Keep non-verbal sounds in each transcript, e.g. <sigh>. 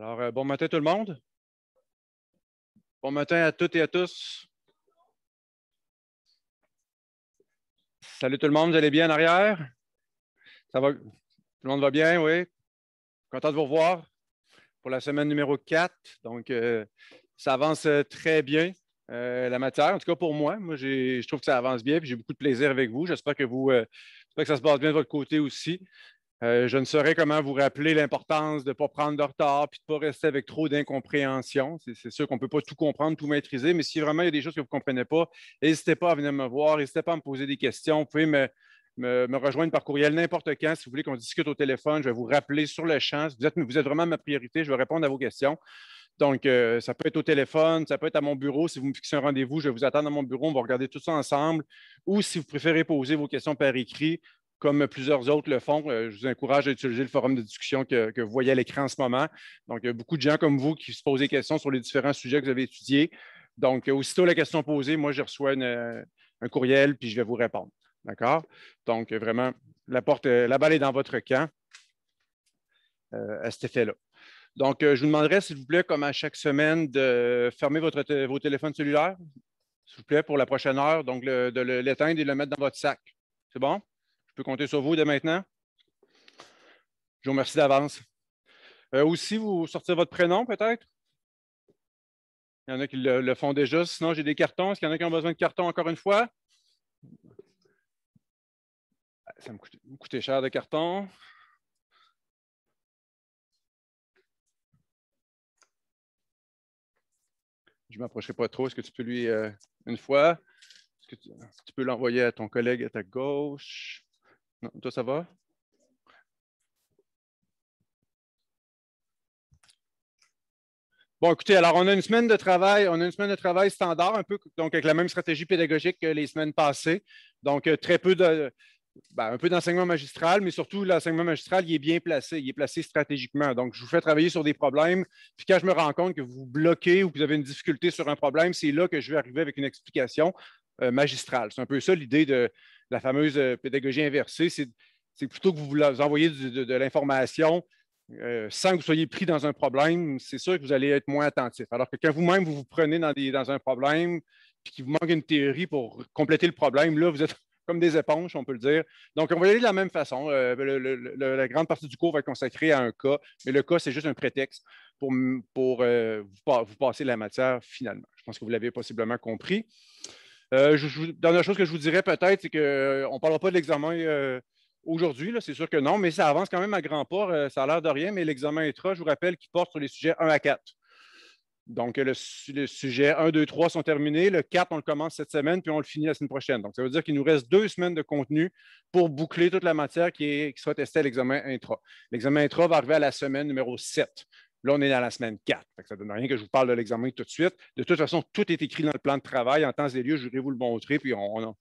Alors, euh, bon matin tout le monde. Bon matin à toutes et à tous. Salut tout le monde, vous allez bien en arrière? Ça va? Tout le monde va bien, oui? Content de vous revoir pour la semaine numéro 4. Donc, euh, ça avance euh, très bien, la matière, en tout cas pour moi. Moi, je trouve que ça avance bien et j'ai beaucoup de plaisir avec vous. J'espère que vous. J'espère que ça se passe bien de votre côté aussi. Euh, je ne saurais comment vous rappeler l'importance de ne pas prendre de retard et de ne pas rester avec trop d'incompréhension. C'est sûr qu'on ne peut pas tout comprendre, tout maîtriser, mais si vraiment il y a des choses que vous ne comprenez pas, n'hésitez pas à venir me voir, n'hésitez pas à me poser des questions. Vous pouvez me, rejoindre par courriel n'importe quand. Si vous voulez qu'on discute au téléphone, je vais vous rappeler sur le champ. vous êtes, vraiment ma priorité, je vais répondre à vos questions. Donc, euh, ça peut être au téléphone, ça peut être à mon bureau. Si vous me fixez un rendez-vous, je vais vous attendre à mon bureau, on va regarder tout ça ensemble. Ou si vous préférez poser vos questions par écrit, comme plusieurs autres le font, euh, je vous encourage à utiliser le forum de discussion que, vous voyez à l'écran en ce moment. Donc, il y a beaucoup de gens comme vous qui se posent des questions sur les différents sujets que vous avez étudiés. Donc, euh, aussitôt la question posée, moi, je reçois euh, un courriel, puis je vais vous répondre. D'accord? Donc, vraiment, la, porte, la balle est dans votre camp à cet effet-là. Donc, je vous demanderai, s'il vous plaît, comme à chaque semaine, de fermer votre vos téléphones cellulaires, s'il vous plaît, pour la prochaine heure, donc de l'éteindre et de le mettre dans votre sac. C'est bon? Je peux compter sur vous dès maintenant. Je vous remercie d'avance. aussi, euh, vous sortez votre prénom peut-être? Il y en a qui le, font déjà. Sinon, j'ai des cartons. Est-ce qu'il y en a qui ont besoin de cartons encore une fois? Ah, ça me coûtait, cher de cartons. Je ne m'approcherai pas trop. Est-ce que tu peux lui, euh, une fois, est-ce que tu peux l'envoyer à ton collègue à ta gauche? Non, toi, ça va? Bon, écoutez, alors on a une semaine de travail, on a une semaine de travail standard, un peu donc avec la même stratégie pédagogique que les semaines passées. Donc, euh, très peu de ben, un peu d'enseignement magistral, mais surtout l'enseignement magistral, il est bien placé, il est placé stratégiquement. Donc, je vous fais travailler sur des problèmes, puis quand je me rends compte que vous bloquez ou que vous avez une difficulté sur un problème, c'est là que je vais arriver avec une explication euh, magistrale. C'est un peu ça l'idée de, la fameuse euh, pédagogie inversée, c'est plutôt que vous envoyez de, l'information euh, sans que vous soyez pris dans un problème, c'est sûr que vous allez être moins attentif. Alors que quand vous-même, vous vous prenez dans, un problème, puis qu'il vous manque une théorie pour compléter le problème, là, vous êtes <laughs> comme des éponges, on peut le dire. Donc, on va aller de la même façon. Euh, la grande partie du cours va être consacrée à un cas, mais le cas, c'est juste un prétexte pour, pour vous, vous, passer la matière finalement. Je pense que vous l'avez possiblement compris. Euh, dernière chose que je vous dirais peut-être, c'est qu'on euh, ne parlera pas de l'examen euh, aujourd'hui, c'est sûr que non, mais ça avance quand même à grands pas. ça a l'air de rien, mais l'examen intra, je vous rappelle, qui porte sur les sujets 1 à 4. Donc, le, sujet 1, 2, 3 sont terminés. Le 4, on le commence cette semaine, puis on le finit la semaine prochaine. Donc, ça veut dire qu'il nous reste deux semaines de contenu pour boucler toute la matière qui, qui sera testée à l'examen intra. L'examen intra va arriver à la semaine numéro 7. Là, on est dans la semaine 4. ça ne donne rien que je vous parle de l'examen tout de suite. De toute façon, tout est écrit dans le plan de travail. En temps et lieu, je vais vous le montrer, puis on,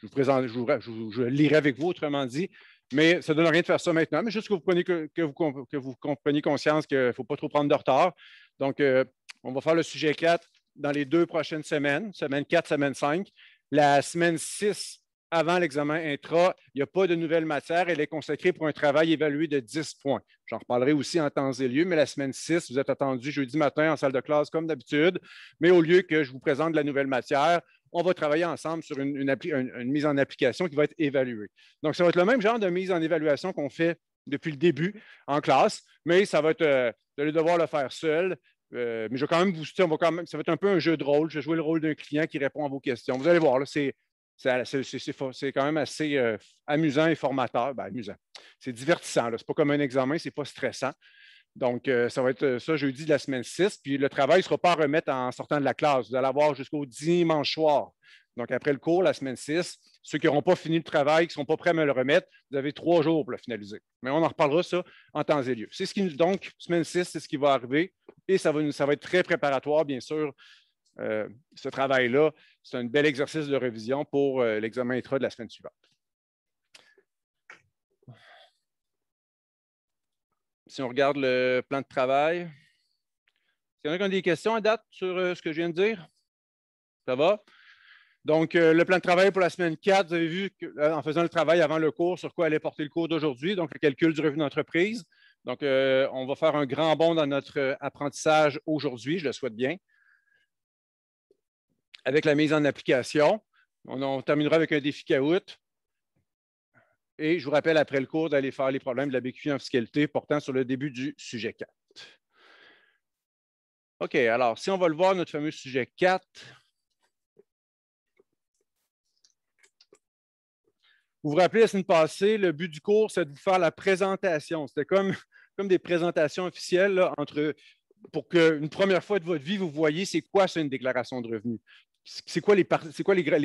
je vous présente, je, lirai avec vous, autrement dit. Mais ça ne donne rien de faire ça maintenant, mais juste que vous preniez, que, vous, que vous conscience qu'il ne faut pas trop prendre de retard. Donc, euh, on va faire le sujet 4 dans les deux prochaines semaines, semaine 4, semaine 5. La semaine 6, avant l'examen intra, il n'y a pas de nouvelle matière. Elle est consacrée pour un travail évalué de 10 points. J'en reparlerai aussi en temps et lieu, mais la semaine 6, vous êtes attendu jeudi matin en salle de classe comme d'habitude. Mais au lieu que je vous présente la nouvelle matière, on va travailler ensemble sur une, mise en application qui va être évaluée. Donc, ça va être le même genre de mise en évaluation qu'on fait depuis le début en classe, mais ça va être, vous euh, devoir le faire seul. Euh, mais je vais quand même vous, on va quand même, ça va être un peu un jeu de rôle. Je vais jouer le rôle d'un client qui répond à vos questions. Vous allez voir, c'est c'est quand même assez euh, amusant et formateur. Ben, amusant. C'est divertissant. Ce n'est pas comme un examen, ce n'est pas stressant. Donc, euh, ça va être euh, ça jeudi de la semaine 6. Puis le travail ne sera pas à remettre en sortant de la classe. Vous allez avoir jusqu'au dimanche soir. Donc, après le cours, la semaine 6, ceux qui n'auront pas fini le travail, qui ne seront pas prêts à me le remettre, vous avez trois jours pour le finaliser. Mais on en reparlera ça en temps et lieu. C'est ce qui nous, donc, semaine 6, c'est ce qui va arriver. Et ça va, ça va être très préparatoire, bien sûr, ce travail-là c'est un bel exercice de révision pour euh, l'examen intra de la semaine suivante. Si on regarde le plan de travail, est-ce qu'il y en a qui ont des questions à date sur euh, ce que je viens de dire? Ça va? Donc, euh, le plan de travail pour la semaine 4, vous avez vu en faisant le travail avant le cours sur quoi allait porter le cours d'aujourd'hui, donc le calcul du revenu d'entreprise. Donc, on va faire un grand bond dans notre apprentissage aujourd'hui, je le souhaite bien avec la mise en application. On, terminera avec un défi CAOUT. Et je vous rappelle après le cours d'aller faire les problèmes de la BQI en fiscalité portant sur le début du sujet 4. OK, alors si on va le voir, notre fameux sujet 4. Vous vous rappelez, la semaine passée, le but du cours, c'est de vous faire la présentation. C'était comme, comme des présentations officielles entre, pour qu'une première fois de votre vie, vous voyez c'est quoi, ça une déclaration de revenus c'est quoi, les,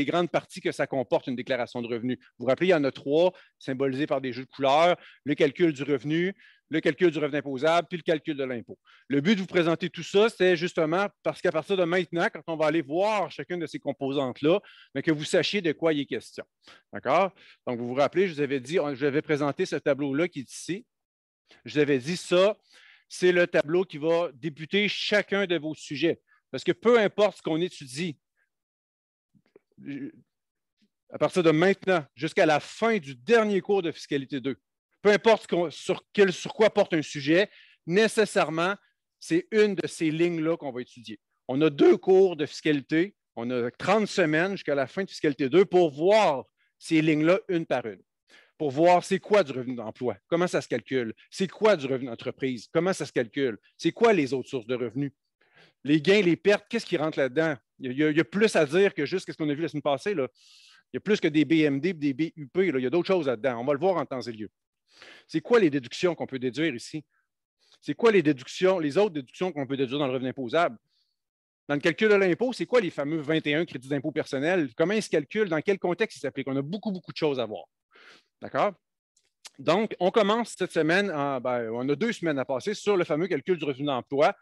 grandes parties que ça comporte une déclaration de revenus? Vous vous rappelez, il y en a trois, symbolisés par des jeux de couleurs, le calcul du revenu, le calcul du revenu imposable, puis le calcul de l'impôt. Le but de vous présenter tout ça, c'est justement parce qu'à partir de maintenant, quand on va aller voir chacune de ces composantes-là, que vous sachiez de quoi il est question. D'accord? Donc, vous vous rappelez, je vous avais dit, je vous avais présenté ce tableau-là qui est ici. Je vous avais dit ça, c'est le tableau qui va débuter chacun de vos sujets. Parce que peu importe ce qu'on étudie, à partir de maintenant jusqu'à la fin du dernier cours de fiscalité 2, peu importe sur, quel, sur quoi porte un sujet, nécessairement, c'est une de ces lignes-là qu'on va étudier. On a deux cours de fiscalité, on a 30 semaines jusqu'à la fin de fiscalité 2 pour voir ces lignes-là une par une pour voir c'est quoi du revenu d'emploi, comment ça se calcule, c'est quoi du revenu d'entreprise, comment ça se calcule, c'est quoi les autres sources de revenus, les gains, les pertes, qu'est-ce qui rentre là-dedans, il y, a, plus à dire que juste ce qu'on a vu la semaine passée. Il y a plus que des BMD et des BUP. Il y a d'autres choses là-dedans. On va le voir en temps et lieu. C'est quoi les déductions qu'on peut déduire ici? C'est quoi les déductions, les autres déductions qu'on peut déduire dans le revenu imposable? Dans le calcul de l'impôt, c'est quoi les fameux 21 crédits d'impôt personnel? Comment ils se calculent? Dans quel contexte ils s'appliquent? On a beaucoup, beaucoup de choses à voir. D'accord? Donc, on commence cette semaine, ben, on a deux semaines à passer sur le fameux calcul du revenu d'emploi.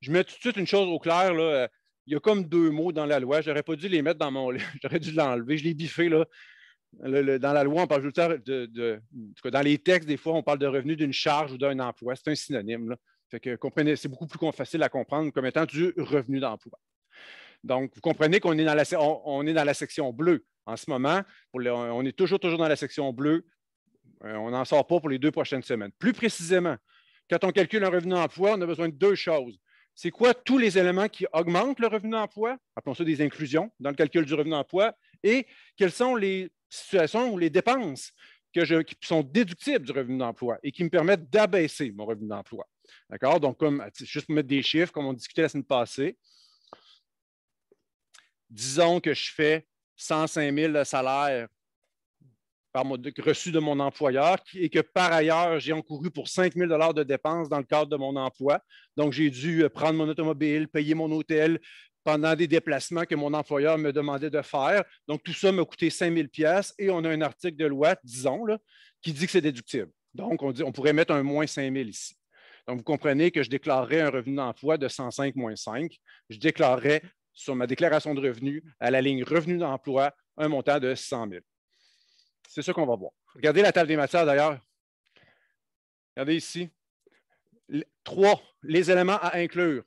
Je mets tout de suite une chose au clair. Là, euh, il y a comme deux mots dans la loi. Je n'aurais pas dû les mettre dans mon <laughs> J'aurais dû l'enlever. Je l'ai biffé, là. dans la loi, on parle tout de, de en dans les textes, des fois, on parle de revenu d'une charge ou d'un emploi. C'est un synonyme. c'est beaucoup plus facile à comprendre comme étant du revenu d'emploi. Donc, vous comprenez qu'on est, dans la, section bleue en ce moment. on est toujours, toujours dans la section bleue. Euh, on n'en sort pas pour les deux prochaines semaines. Plus précisément, quand on calcule un revenu d'emploi, on a besoin de deux choses c'est quoi tous les éléments qui augmentent le revenu d'emploi, appelons ça des inclusions dans le calcul du revenu d'emploi, et quelles sont les situations ou les dépenses qui sont déductibles du revenu d'emploi et qui me permettent d'abaisser mon revenu d'emploi. D'accord? Donc, comme, juste pour mettre des chiffres, comme on discutait la semaine passée, disons que je fais 105 000 de salaire reçu de mon employeur et que par ailleurs, j'ai encouru pour 5 000 de dépenses dans le cadre de mon emploi. Donc, j'ai dû euh, prendre mon automobile, payer mon hôtel pendant des déplacements que mon employeur me demandait de faire. Donc, tout ça m'a coûté 5 000 et on a un article de loi, disons, là, qui dit que c'est déductible. Donc, on, dit, on pourrait mettre un moins 5 000 ici. Donc, vous comprenez que je déclarerais un revenu d'emploi de 105 moins 5. Je déclarerais sur ma déclaration de revenu, à la ligne revenu d'emploi un montant de 100 000. C'est ça qu'on va voir. Regardez la table des matières d'ailleurs. Regardez ici. trois, les éléments à inclure.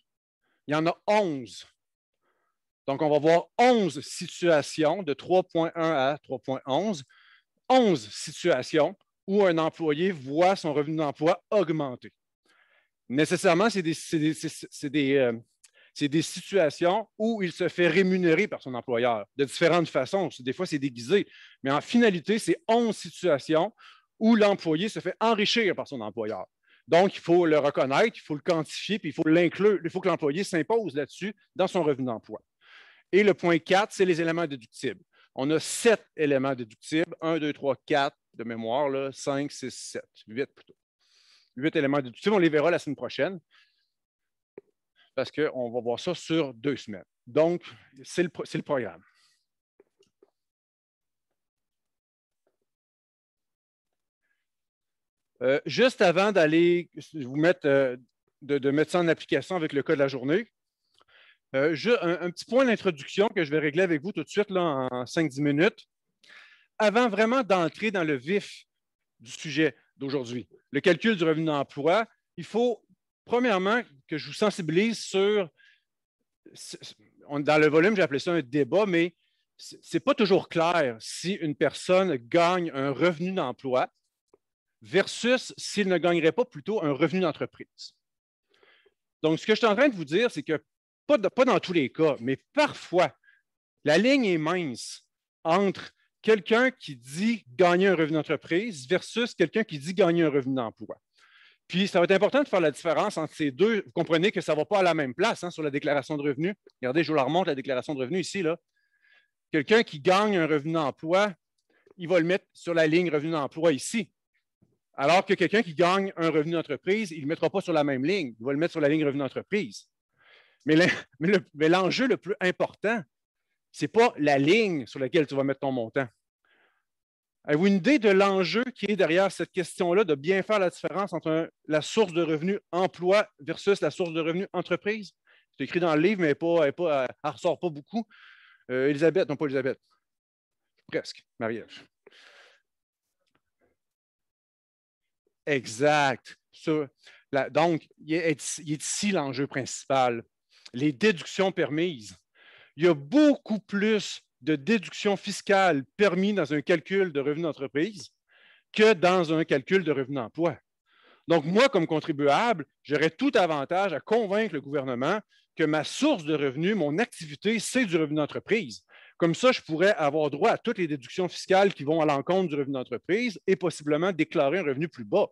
Il y en a onze. Donc, on va voir onze situations de 3.1 à 3.11. Onze situations où un employé voit son revenu d'emploi augmenter. Nécessairement, c'est des, euh, c'est des situations où il se fait rémunérer par son employeur de différentes façons. Des fois, c'est déguisé. Mais en finalité, c'est 11 situations où l'employé se fait enrichir par son employeur. Donc, il faut le reconnaître, il faut le quantifier, puis il faut l'inclure. Il faut que l'employé s'impose là-dessus dans son revenu d'emploi. Et le point 4, c'est les éléments déductibles. On a sept éléments déductibles, 1, 2, 3, 4 de mémoire, là, 5, 6, 7, 8 plutôt. Huit éléments déductibles, on les verra la semaine prochaine parce qu'on va voir ça sur deux semaines. Donc, c'est le, programme. Euh, juste avant d'aller vous mettre, euh, de, mettre ça en application avec le cas de la journée, euh, un, un, petit point d'introduction que je vais régler avec vous tout de suite là, en 5-10 minutes, avant vraiment d'entrer dans le vif du sujet d'aujourd'hui, le calcul du revenu d'emploi. Il faut premièrement, que je vous sensibilise sur, dans le volume, j'ai appelé ça un débat, mais ce n'est pas toujours clair si une personne gagne un revenu d'emploi versus s'il ne gagnerait pas plutôt un revenu d'entreprise. Donc, ce que je suis en train de vous dire, c'est que pas, pas dans tous les cas, mais parfois, la ligne est mince entre quelqu'un qui dit gagner un revenu d'entreprise versus quelqu'un qui dit gagner un revenu d'emploi. Puis, ça va être important de faire la différence entre ces deux. Vous comprenez que ça ne va pas à la même place hein, sur la déclaration de revenus. Regardez, je vous la remonte, la déclaration de revenus ici. Quelqu'un qui gagne un revenu d'emploi, il va le mettre sur la ligne revenu d'emploi ici. Alors que quelqu'un qui gagne un revenu d'entreprise, il ne le mettra pas sur la même ligne. Il va le mettre sur la ligne revenu d'entreprise. Mais <laughs> l'enjeu le, le, plus important, ce n'est pas la ligne sur laquelle tu vas mettre ton montant. Avez-vous une idée de l'enjeu qui est derrière cette question-là de bien faire la différence entre la source de revenus emploi versus la source de revenus entreprise? C'est écrit dans le livre, mais pas, elle ne ressort pas beaucoup. Euh, Elisabeth, non pas Elisabeth. Presque, Marie-Ève. Exact. donc, il est, il est ici l'enjeu principal. Les déductions permises. Il y a beaucoup plus de déduction fiscale permis dans un calcul de revenu d'entreprise que dans un calcul de revenu d'emploi. Donc, moi, comme contribuable, j'aurais tout avantage à convaincre le gouvernement que ma source de revenu, mon activité, c'est du revenu d'entreprise. Comme ça, je pourrais avoir droit à toutes les déductions fiscales qui vont à l'encontre du revenu d'entreprise et possiblement déclarer un revenu plus bas.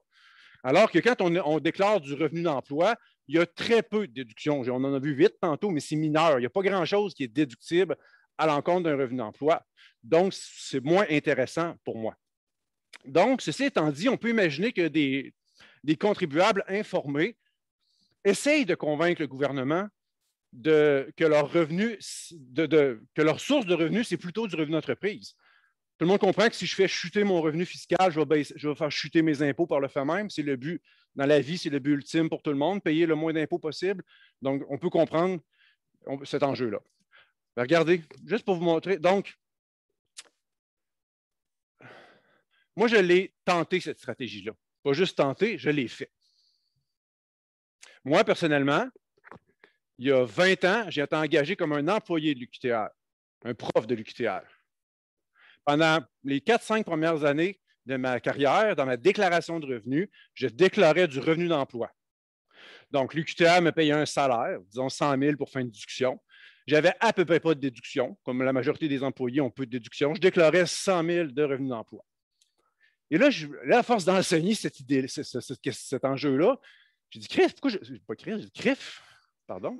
Alors que quand on, on déclare du revenu d'emploi, il y a très peu de déductions. On en a vu vite tantôt, mais c'est mineur. Il n'y a pas grand-chose qui est déductible à l'encontre d'un revenu d'emploi. Donc, c'est moins intéressant pour moi. Donc, ceci étant dit, on peut imaginer que des, contribuables informés essayent de convaincre le gouvernement de, que, leur revenu, que leur source de revenu, c'est plutôt du revenu d'entreprise. Tout le monde comprend que si je fais chuter mon revenu fiscal, je vais, je vais faire chuter mes impôts par le fait même. C'est le but dans la vie, c'est le but ultime pour tout le monde, payer le moins d'impôts possible. Donc, on peut comprendre cet enjeu-là. Ben, regardez, juste pour vous montrer. Donc, moi, je l'ai tenté, cette stratégie-là. Pas juste tenté, je l'ai fait. Moi, personnellement, il y a 20 ans, j'ai été engagé comme un employé de l'UQTR, un prof de l'UQTR. Pendant les 4-5 premières années de ma carrière, dans ma déclaration de revenus, je déclarais du revenu d'emploi. Donc, l'UQTR me payait un salaire, disons 100 000 pour fin de discussion. J'avais à peu près pas de déduction. Comme la majorité des employés ont peu de déduction, je déclarais 100 000 de revenus d'emploi. Et là, à force d'enseigner cette idée, cet enjeu-là, j'ai dit, Crif, pourquoi je. Pas Crif, j'ai pardon.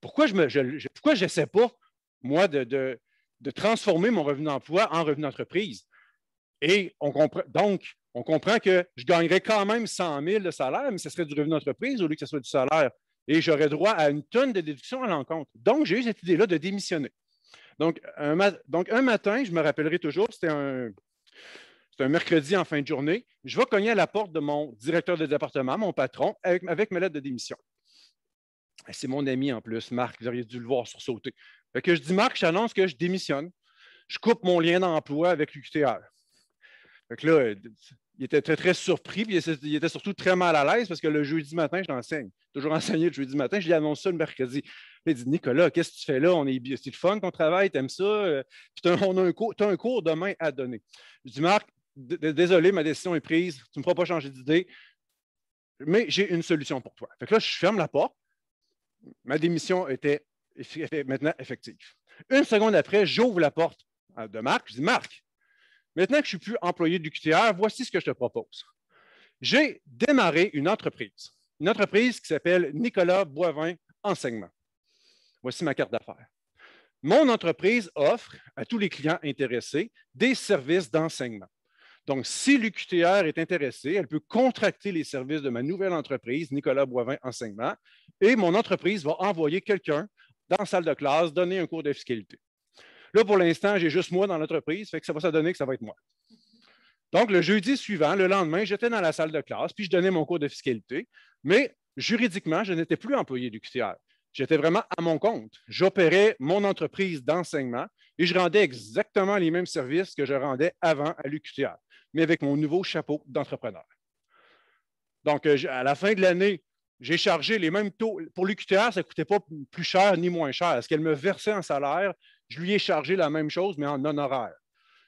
Pourquoi je me, pourquoi pas, moi, de, transformer mon revenu d'emploi en revenu d'entreprise? Et on comprend, donc, on comprend que je gagnerais quand même 100 000 de salaire, mais ce serait du revenu d'entreprise au lieu que ce soit du salaire et j'aurais droit à une tonne de déductions à l'encontre. Donc, j'ai eu cette idée-là de démissionner. Donc un, matin, je me rappellerai toujours, c'était un, mercredi en fin de journée, je vais cogner à la porte de mon directeur de département, mon patron, avec, ma lettre de démission. C'est mon ami en plus, Marc, vous auriez dû le voir sursauter. Fait que je dis, Marc, j'annonce que je démissionne. Je coupe mon lien d'emploi avec l'UQTR. Fait que là, il était très, très surpris, puis il était surtout très mal à l'aise parce que le jeudi matin, je l'enseigne. Toujours <laughs> enseigné le jeudi matin, je lui annonce ça le mercredi. Il dit Nicolas, qu'est-ce que tu fais là On est C'est le fun qu'on travaille, t'aimes ça euh, Puis as, un cours, as un cours demain à donner. Je dis Marc, désolé, ma décision est prise, tu ne me feras pas changer d'idée, mais j'ai une solution pour toi. Fait que là, je ferme la porte. Ma démission était, maintenant effective. Une seconde après, j'ouvre la porte euh, de Marc. Je dis Marc, Maintenant que je ne suis plus employé du QTR, voici ce que je te propose. J'ai démarré une entreprise, une entreprise qui s'appelle Nicolas Boivin Enseignement. Voici ma carte d'affaires. Mon entreprise offre à tous les clients intéressés des services d'enseignement. Donc, si l'UQTR est intéressé, elle peut contracter les services de ma nouvelle entreprise, Nicolas Boivin Enseignement, et mon entreprise va envoyer quelqu'un dans la salle de classe donner un cours de fiscalité. Là, pour l'instant, j'ai juste moi dans l'entreprise, fait que ça va se donner que ça va être moi. Donc, le jeudi suivant, le lendemain, j'étais dans la salle de classe, puis je donnais mon cours de fiscalité, mais juridiquement, je n'étais plus employé du QTR. J'étais vraiment à mon compte. J'opérais mon entreprise d'enseignement et je rendais exactement les mêmes services que je rendais avant à l'UQTR, mais avec mon nouveau chapeau d'entrepreneur. Donc, euh, à la fin de l'année, j'ai chargé les mêmes taux. Pour l'UQTR, ça ne coûtait pas plus cher ni moins cher. Ce qu'elle me versait un salaire, je lui ai chargé la même chose, mais en honoraire.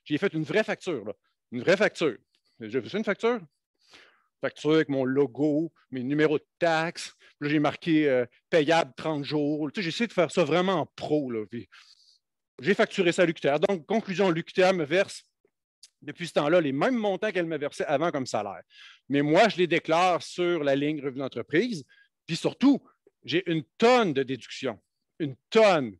J'ai fait une vraie facture, une vraie facture. J'ai fait une facture? Facture avec mon logo, mes numéros de taxes. Là, j'ai marqué euh, payable 30 jours. j'ai essayé de faire ça vraiment en pro. j'ai facturé ça à l'UQTR. Donc, conclusion, l'UQTR me verse depuis ce temps-là les mêmes montants qu'elle me versait avant comme salaire. Mais moi, je les déclare sur la ligne revenu d'entreprise. Puis surtout, j'ai une tonne de déductions. Une tonne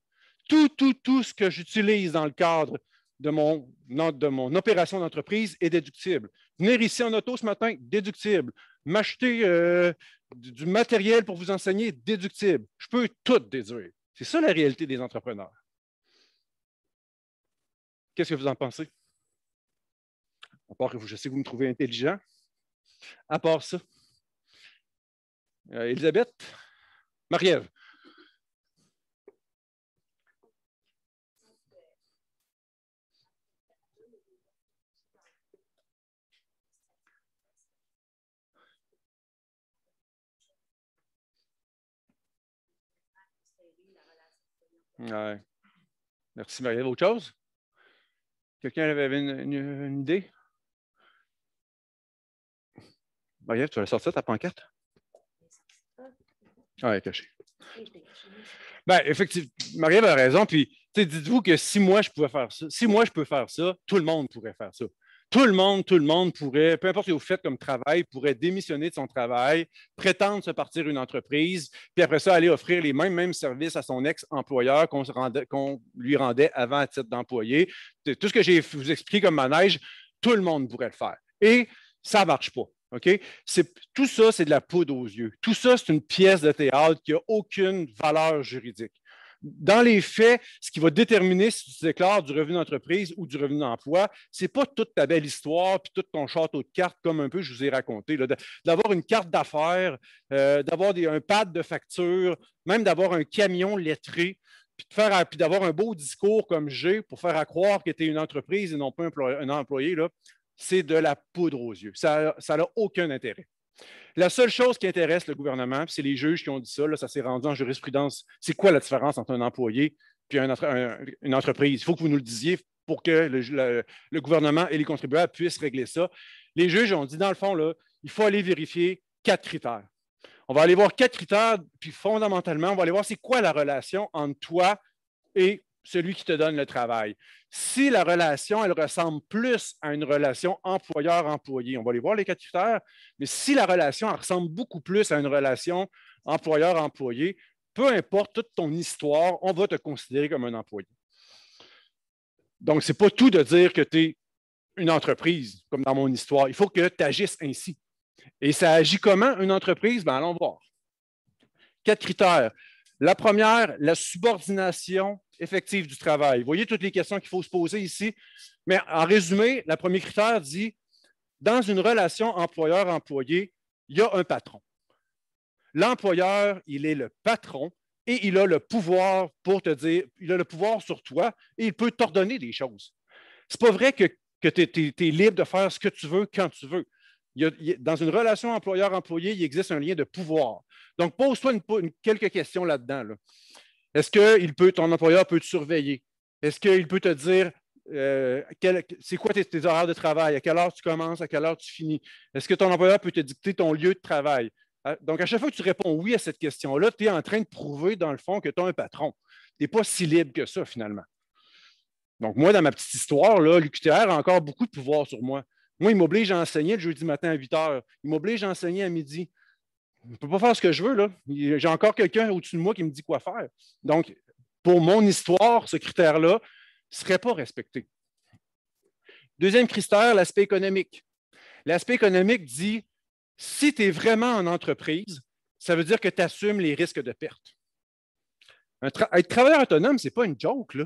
tout, tout, tout ce que j'utilise dans le cadre de mon, de mon opération d'entreprise est déductible. Venir ici en auto ce matin, déductible. M'acheter euh, du matériel pour vous enseigner, déductible. Je peux tout déduire. C'est ça la réalité des entrepreneurs. Qu'est-ce que vous en pensez? À part que je sais que vous me trouvez intelligent. À part ça. Euh, Elisabeth? Marie-Ève? Merci, Marie. Autre chose? Quelqu'un avait une, idée? marie tu vas sortir ta pancarte? Ah, elle Ben, effectivement, Marie-Ève a raison. Puis, dites-vous que si moi je pouvais faire ça, si moi je peux faire ça, tout le monde pourrait faire ça. Tout le monde, tout le monde pourrait, peu importe ce que vous faites comme travail, pourrait démissionner de son travail, prétendre se partir une entreprise, puis après ça, aller offrir les mêmes, mêmes services à son ex-employeur qu'on lui rendait avant à titre d'employé. Tout ce que j'ai vous expliqué comme manège, tout le monde pourrait le faire. Et ça ne marche pas. C'est Tout ça, c'est de la poudre aux yeux. Tout ça, c'est une pièce de théâtre qui n'a aucune valeur juridique dans les faits, ce qui va déterminer si tu déclares du revenu d'entreprise ou du revenu d'emploi, ce n'est pas toute ta belle histoire puis tout ton château de cartes, comme un peu je vous ai raconté. D'avoir une carte d'affaires, euh, d'avoir un pad de facture, même d'avoir un camion lettré puis, d'avoir un beau discours comme j'ai pour faire croire que tu es une entreprise et non pas un employé, là, c'est de la poudre aux yeux. Ça n'a aucun intérêt. La seule chose qui intéresse le gouvernement, c'est les juges qui ont dit ça, ça s'est rendu en jurisprudence. C'est quoi la différence entre un employé et une entreprise? Il faut que vous nous le disiez pour que le, gouvernement et les contribuables puissent régler ça. Les juges ont dit, dans le fond, là, il faut aller vérifier quatre critères. On va aller voir quatre critères, puis fondamentalement, on va aller voir c'est quoi la relation entre toi et celui qui te donne le travail. Si la relation, elle ressemble plus à une relation employeur-employé, on va aller voir les quatre critères, mais si la relation ressemble beaucoup plus à une relation employeur-employé, peu importe toute ton histoire, on va te considérer comme un employé. Donc, ce n'est pas tout de dire que tu es une entreprise, comme dans mon histoire. Il faut que tu agisses ainsi. Et ça agit comment, une entreprise? Ben, allons voir. Quatre critères. La première, la subordination effectif du travail. Vous voyez toutes les questions qu'il faut se poser ici. Mais en résumé, le premier critère dit, dans une relation employeur-employé, il y a un patron. L'employeur, il est le patron et il a le pouvoir pour te dire, il a le pouvoir sur toi et il peut t'ordonner des choses. Ce n'est pas vrai que, tu es, libre de faire ce que tu veux quand tu veux. dans une relation employeur-employé, il existe un lien de pouvoir. Donc, pose-toi quelques questions là-dedans. là dedans est-ce que peut, ton employeur peut te surveiller? Est-ce qu'il peut te dire euh, c'est quoi tes, horaires de travail, à quelle heure tu commences, à quelle heure tu finis? Est-ce que ton employeur peut te dicter ton lieu de travail? Ah, donc, à chaque fois que tu réponds oui à cette question-là, tu es en train de prouver, dans le fond, que tu as un patron. Tu n'es pas si libre que ça, finalement. Donc, moi, dans ma petite histoire, l'UQTR a encore beaucoup de pouvoir sur moi. Moi, il m'oblige à enseigner le jeudi matin à 8 heures. Il m'oblige à enseigner à midi je ne peux pas faire ce que je veux. J'ai encore quelqu'un au-dessus de moi qui me dit quoi faire. Donc, pour mon histoire, ce critère-là ne serait pas respecté. Deuxième critère, l'aspect économique. L'aspect économique dit si tu es vraiment en entreprise, ça veut dire que tu assumes les risques de perte. être travailleur autonome, ce n'est pas une joke.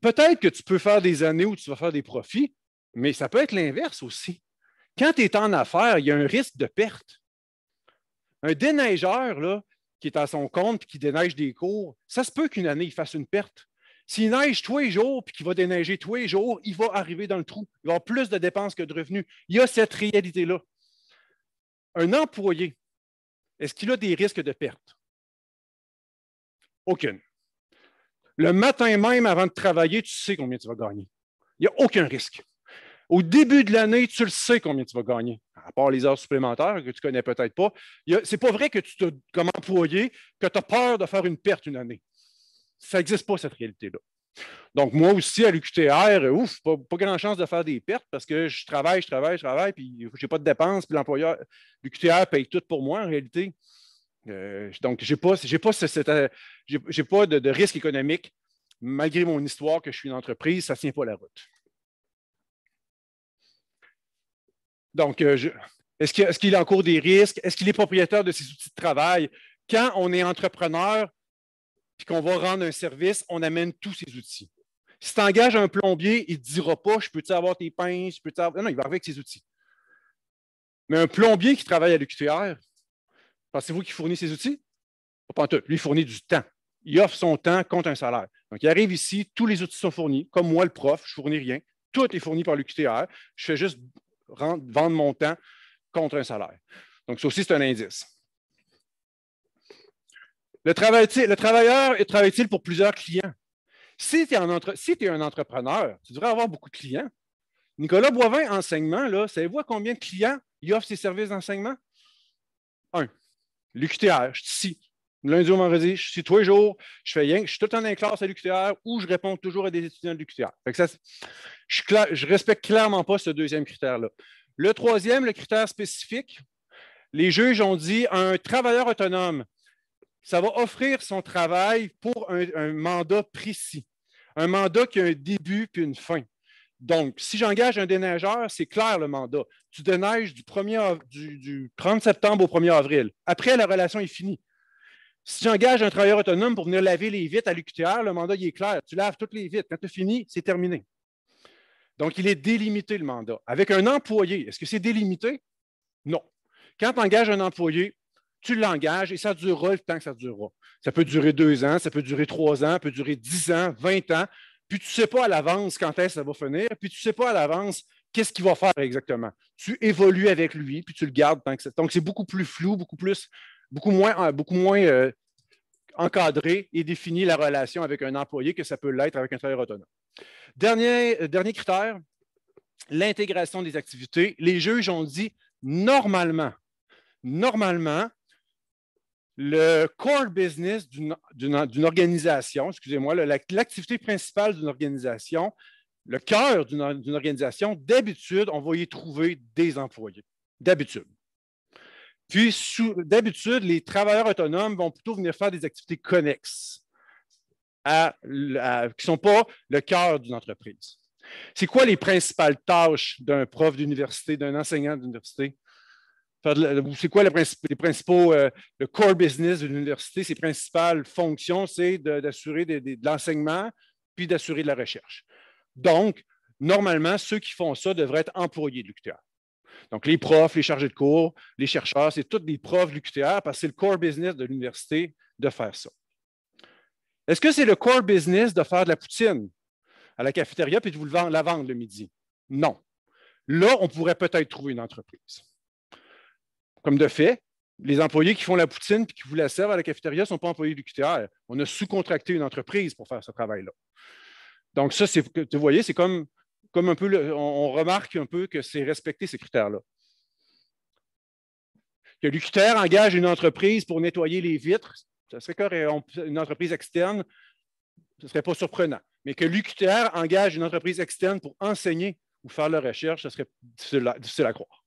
Peut-être que tu peux faire des années où tu vas faire des profits, mais ça peut être l'inverse aussi. Quand tu es en affaires, il y a un risque de perte. Un déneigeur là, qui est à son compte et qui déneige des cours, ça se peut qu'une année, il fasse une perte. S'il neige tous les jours puis qu'il va déneiger tous les jours, il va arriver dans le trou. Il va avoir plus de dépenses que de revenus. Il y a cette réalité-là. Un employé, est-ce qu'il a des risques de perte? Aucune. Le matin même, avant de travailler, tu sais combien tu vas gagner. Il n'y a aucun risque. Au début de l'année, tu le sais combien tu vas gagner, à part les heures supplémentaires que tu ne connais peut-être pas. Ce n'est pas vrai que tu te, comme employé, que tu as peur de faire une perte une année. Ça n'existe pas, cette réalité-là. Donc, moi aussi, à l'UQTR, ouf, pas, grand chance de faire des pertes parce que je travaille, je travaille, je travaille, puis je n'ai pas de dépenses, puis l'employeur, l'UQTR paye tout pour moi en réalité. Euh, donc, je n'ai pas, pas, euh, pas de, de, risque économique. Malgré mon histoire que je suis une entreprise, ça ne tient pas la route. Donc, euh, est-ce qu'il, est-ce qu'il des risques? Est-ce qu'il est propriétaire de ses outils de travail? Quand on est entrepreneur et qu'on va rendre un service, on amène tous ses outils. Si tu engages un plombier, il ne te dira pas Je peux-tu avoir tes pinces? Je peux avoir... Non, il va avec ses outils. Mais un plombier qui travaille à l'UQTR, pensez-vous qu'il fournit ses outils? Pas tout. Lui, il fournit du temps. Il offre son temps contre un salaire. Donc, il arrive ici, tous les outils sont fournis. Comme moi, le prof, je ne fournis rien. Tout est fourni par l'UQTR. Je fais juste vendre mon temps contre un salaire. Donc, ça aussi, c'est un indice. Le, le travailleur travaille-t-il pour plusieurs clients? Si tu es, si es, un entrepreneur, tu devrais avoir beaucoup de clients. Nicolas Boivin, enseignement, là, savez-vous combien de clients il offre ses services d'enseignement? Un. l'UQTH, si lundi ou mardi, je suis tous jours, je fais rien, je suis tout le temps dans les classes à l'UQTR ou je réponds toujours à des étudiants de l'UQTR. je ne respecte clairement pas ce deuxième critère-là. Le troisième, le critère spécifique, les juges ont dit un travailleur autonome, ça va offrir son travail pour un, mandat précis, un mandat qui a un début puis une fin. Donc, si j'engage un déneigeur, c'est clair le mandat. Tu déneiges du 30 septembre au 1er avril. Après, la relation est finie. Si tu engages un travailleur autonome pour venir laver les vitres à l'UQTR, le mandat il est clair. Tu laves toutes les vitres. Quand tu as fini, c'est terminé. Donc, il est délimité le mandat. Avec un employé, est-ce que c'est délimité? Non. Quand tu engages un employé, tu l'engages et ça durera le temps que ça durera. Ça peut durer deux ans, ça peut durer trois ans, ça peut durer dix ans, vingt ans. Puis tu ne sais pas à l'avance quand est-ce que ça va finir, puis tu ne sais pas à l'avance qu'est-ce qu'il va faire exactement. Tu évolues avec lui, puis tu le gardes tant que ça. Donc, c'est beaucoup plus flou, beaucoup plus beaucoup moins, euh, encadré et défini la relation avec un employé que ça peut l'être avec un travailleur autonome. Dernier, euh, dernier critère, l'intégration des activités. Les juges ont dit normalement, normalement, le core business d'une organisation, excusez-moi, l'activité principale d'une organisation, le cœur d'une organisation, d'habitude, on va y trouver des employés. D'habitude. Puis, d'habitude, les travailleurs autonomes vont plutôt venir faire des activités connexes qui ne sont pas le cœur d'une entreprise. C'est quoi les principales tâches d'un prof d'université, d'un enseignant d'université? C'est quoi les principaux, euh, le core business de l'université? Ses principales fonctions, c'est d'assurer de, l'enseignement puis d'assurer de la recherche. Donc, normalement, ceux qui font ça devraient être employés de l'UQTR. Donc, les profs, les chargés de cours, les chercheurs, c'est tous les profs de l'UQTR parce que c'est le core business de l'université de faire ça. Est-ce que c'est le core business de faire de la poutine à la cafétéria puis de vous la vendre le midi? Non. Là, on pourrait peut-être trouver une entreprise. Comme de fait, les employés qui font la poutine et qui vous la servent à la cafétéria ne sont pas employés de l'UQTR. On a sous-contracté une entreprise pour faire ce travail-là. Donc, ça, vous voyez, c'est comme comme un peu, on, remarque un peu que c'est respecté ces critères-là. Que l'UQTR engage une entreprise pour nettoyer les vitres, ce serait une entreprise externe, ce ne serait pas surprenant. Mais que l'UQTR engage une entreprise externe pour enseigner ou faire la recherche, ce serait difficile à, croire.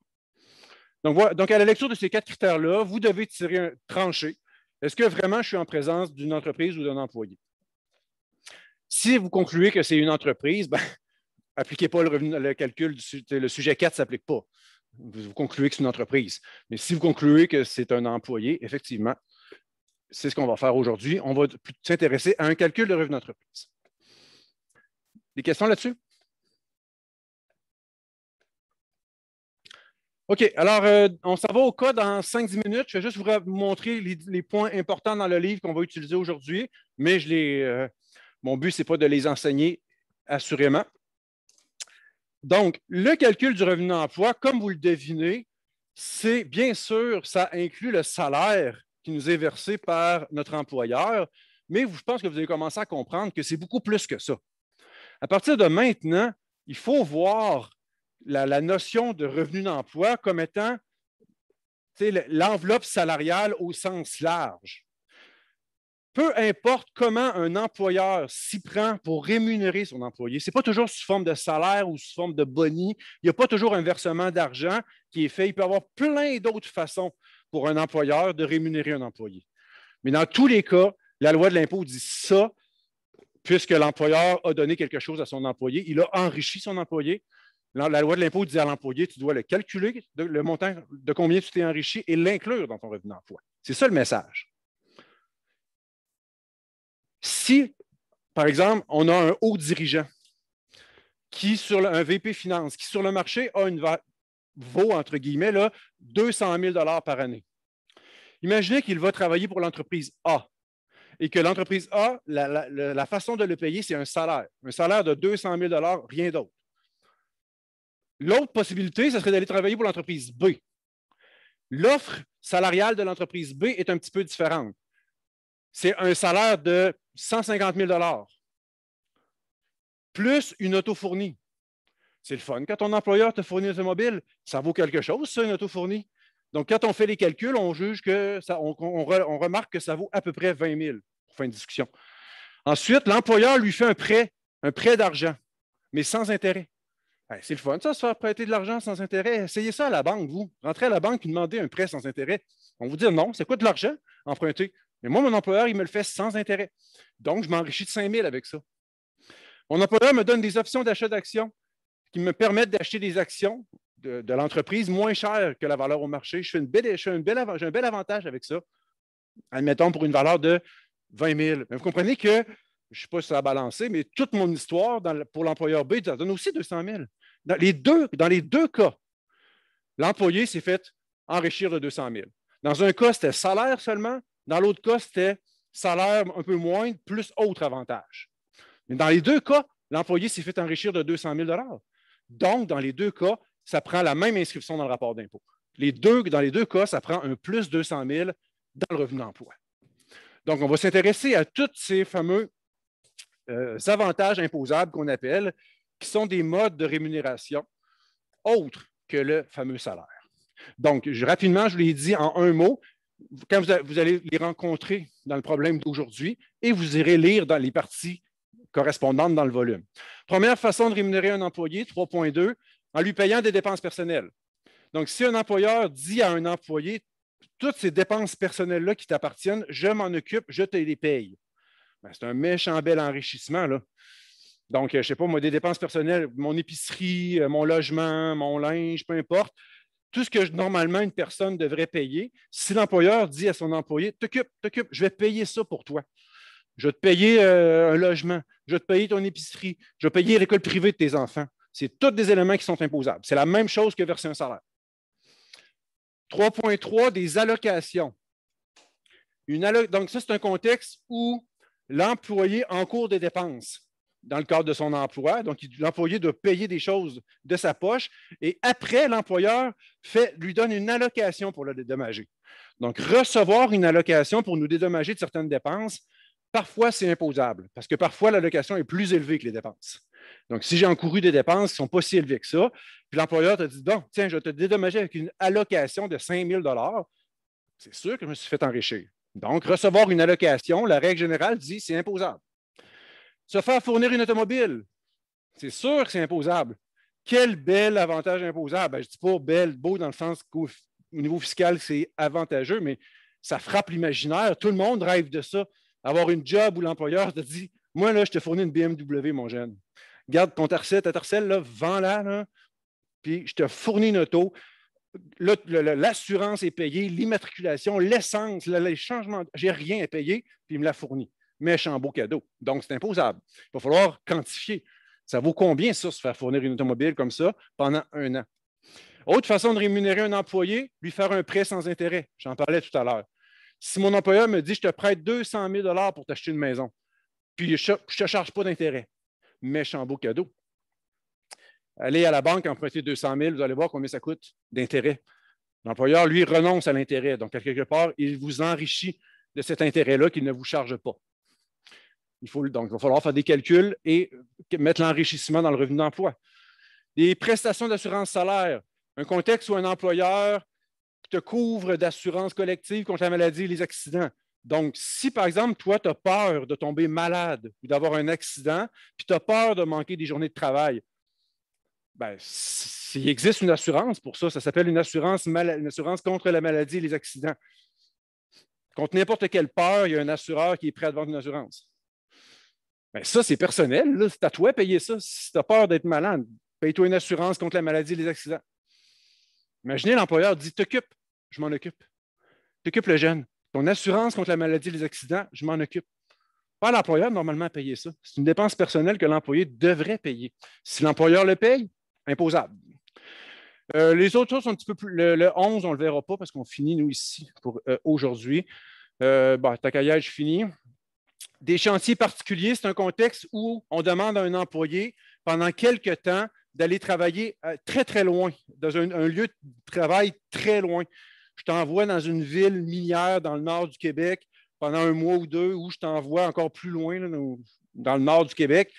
Donc, donc, à la lecture de ces quatre critères-là, vous devez tirer un tranché. Est-ce que vraiment je suis en présence d'une entreprise ou d'un employé? Si vous concluez que c'est une entreprise, ben, appliquez pas le, le calcul, le sujet 4 ne s'applique pas. Vous concluez que c'est une entreprise. Mais si vous concluez que c'est un employé, effectivement, c'est ce qu'on va faire aujourd'hui. On va s'intéresser à un calcul de revenu d'entreprise. Des questions là-dessus? OK, alors euh, on s'en va au cas dans 5-10 minutes. Je vais juste vous montrer les, points importants dans le livre qu'on va utiliser aujourd'hui, mais je les, euh, mon but, ce n'est pas de les enseigner assurément. Donc, le calcul du revenu d'emploi, comme vous le devinez, c'est bien sûr, ça inclut le salaire qui nous est versé par notre employeur, mais je pense que vous avez commencé à comprendre que c'est beaucoup plus que ça. À partir de maintenant, il faut voir la, la notion de revenu d'emploi comme étant l'enveloppe salariale au sens large peu importe comment un employeur s'y prend pour rémunérer son employé, ce n'est pas toujours sous forme de salaire ou sous forme de boni. Il n'y a pas toujours un versement d'argent qui est fait. Il peut y avoir plein d'autres façons pour un employeur de rémunérer un employé. Mais dans tous les cas, la loi de l'impôt dit ça, puisque l'employeur a donné quelque chose à son employé, il a enrichi son employé. La loi de l'impôt dit à l'employé, tu dois le calculer, le montant de combien tu t'es enrichi et l'inclure dans ton revenu d'emploi. C'est ça le message. Si, par exemple, on a un haut dirigeant qui, sur un VP Finance, qui sur le marché a une vaut, entre guillemets, là, 200 000 par année. Imaginez qu'il va travailler pour l'entreprise A et que l'entreprise A, la, la, façon de le payer, c'est un salaire, un salaire de 200 000 rien d'autre. L'autre possibilité, ce serait d'aller travailler pour l'entreprise B. L'offre salariale de l'entreprise B est un petit peu différente c'est un salaire de 150 000 plus une auto fournie. C'est le fun. Quand ton employeur te fournit un automobile, ça vaut quelque chose, ça, une auto fournie. Donc, quand on fait les calculs, on juge que ça, on, remarque que ça vaut à peu près 20 000 pour fin de discussion. Ensuite, l'employeur lui fait un prêt, un prêt d'argent, mais sans intérêt. c'est le fun, ça, se faire prêter de l'argent sans intérêt. Essayez ça à la banque, vous. Rentrez à la banque et demandez un prêt sans intérêt. On vous dit non, c'est quoi de l'argent emprunté? Mais moi, mon employeur, il me le fait sans intérêt. Donc, je m'enrichis de 5 000 avec ça. Mon employeur me donne des options d'achat d'actions qui me permettent d'acheter des actions de, l'entreprise moins chères que la valeur au marché. Je fais une belle, j'ai un bel avantage avec ça, admettons pour une valeur de 20 000. vous comprenez que, je ne sais pas si ça a balancé, mais toute mon histoire pour l'employeur B, ça donne aussi 200 000. Dans les deux, dans les deux cas, l'employé s'est fait enrichir de 200 000. Dans un cas, c'était salaire seulement. Dans l'autre cas, c'était salaire un peu moins, plus autre avantage. Mais dans les deux cas, l'employé s'est fait enrichir de 200 000 Donc, dans les deux cas, ça prend la même inscription dans le rapport d'impôt. dans les deux cas, ça prend un plus 200 000 dans le revenu d'emploi. Donc, on va s'intéresser à tous ces fameux euh, avantages imposables qu'on appelle, qui sont des modes de rémunération autres que le fameux salaire. Donc, rapidement, je vous l'ai dit en un mot, quand vous, allez les rencontrer dans le problème d'aujourd'hui et vous irez lire dans les parties correspondantes dans le volume. Première façon de rémunérer un employé, 3.2, en lui payant des dépenses personnelles. Donc, si un employeur dit à un employé, toutes ces dépenses personnelles-là qui t'appartiennent, je m'en occupe, je te les paye. Ben, c'est un méchant bel enrichissement. Là. Donc, euh, je ne sais pas, moi, des dépenses personnelles, mon épicerie, euh, mon logement, mon linge, peu importe, tout ce que normalement une personne devrait payer, si l'employeur dit à son employé, t'occupe, t'occupe, je vais payer ça pour toi. Je vais te payer euh, un logement, je vais te payer ton épicerie, je vais payer l'école privée de tes enfants. C'est tous des éléments qui sont imposables. C'est la même chose que verser un salaire. 3.3, des allocations. Donc, ça, c'est un contexte où l'employé en cours de dépenses dans le cadre de son emploi. Donc, l'employé doit payer des choses de sa poche et après, l'employeur lui donne une allocation pour le dédommager. Donc, recevoir une allocation pour nous dédommager de certaines dépenses, parfois, c'est imposable parce que parfois, l'allocation est plus élevée que les dépenses. Donc, si j'ai encouru des dépenses qui ne sont pas si élevées que ça, puis l'employeur te dit, bon, tiens, je vais te dédommager avec une allocation de 5 000 c'est sûr que je me suis fait enrichir. Donc, recevoir une allocation, la règle générale dit, c'est imposable. Se faire fournir une automobile, c'est sûr que c'est imposable. Quel bel avantage imposable. Ben, je dis pas bel, beau dans le sens qu'au niveau fiscal, c'est avantageux, mais ça frappe l'imaginaire. Tout le monde rêve de ça. Avoir une job où l'employeur te dit Moi, là, je te fournis une BMW, mon jeune. Garde ton tarcelle, ta tarcelle, là, vends-la, puis je te fournis une auto. L'assurance est payée, l'immatriculation, l'essence, les changements, j'ai rien à payer, puis il me la fournit méchant beau cadeau. Donc, c'est imposable. Il va falloir quantifier. Ça vaut combien, ça, se faire fournir une automobile comme ça pendant un an? Autre façon de rémunérer un employé, lui faire un prêt sans intérêt. J'en parlais tout à l'heure. Si mon employeur me dit, je te prête 200 000 pour t'acheter une maison, puis je ne te charge pas d'intérêt, méchant beau cadeau. Allez à la banque, emprunter 200 000, vous allez voir combien ça coûte d'intérêt. L'employeur, lui, renonce à l'intérêt. Donc, quelque part, il vous enrichit de cet intérêt-là qu'il ne vous charge pas. Il donc, il va falloir faire des calculs et euh, mettre l'enrichissement dans le revenu d'emploi. Les prestations d'assurance salaire, un contexte où un employeur te couvre d'assurance collective contre la maladie et les accidents. Donc, si par exemple, toi, tu as peur de tomber malade ou d'avoir un accident, puis tu as peur de manquer des journées de travail, bien, s'il existe une assurance pour ça, ça s'appelle une assurance, une assurance contre la maladie et les accidents. Contre n'importe quelle peur, il y a un assureur qui est prêt à vendre une assurance. Ben, ça, c'est personnel. C'est à toi de payer ça. Si tu as peur d'être malade, paye-toi une assurance contre la maladie et les accidents. Imaginez l'employeur dit T'occupe, je m'en occupe. T'occupe le jeune. Ton assurance contre la maladie et les accidents, je m'en occupe. Pas l'employeur normalement à payer ça. C'est une dépense personnelle que l'employé devrait payer. Si l'employeur le paye, imposable. Euh, les autres choses sont un petit peu plus. Le, 11, on ne le verra pas parce qu'on finit, nous, ici, pour euh, aujourd'hui. ta euh, bon, fini. Des chantiers particuliers, c'est un contexte où on demande à un employé pendant quelques temps d'aller travailler euh, très, très loin, dans un, lieu de travail très loin. Je t'envoie dans une ville minière dans le nord du Québec pendant un mois ou deux, ou je t'envoie encore plus loin, dans le nord du Québec.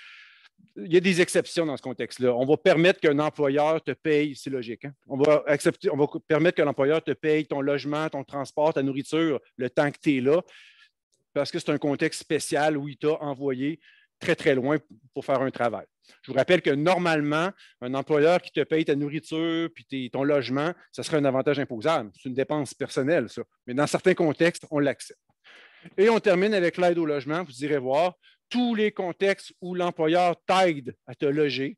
Il y a des exceptions dans ce contexte-là. On va permettre qu'un employeur te paye, c'est logique. Hein. On, va on va permettre que l'employeur te paye ton logement, ton transport, ta nourriture, le temps que tu es là parce que c'est un contexte spécial où il t'a envoyé très, très loin pour faire un travail. Je vous rappelle que normalement, un employeur qui te paye ta nourriture puis ton logement, ça serait un avantage imposable. C'est une dépense personnelle, ça. Mais dans certains contextes, on l'accepte. Et on termine avec l'aide au logement. Vous irez voir tous les contextes où l'employeur t'aide à te loger,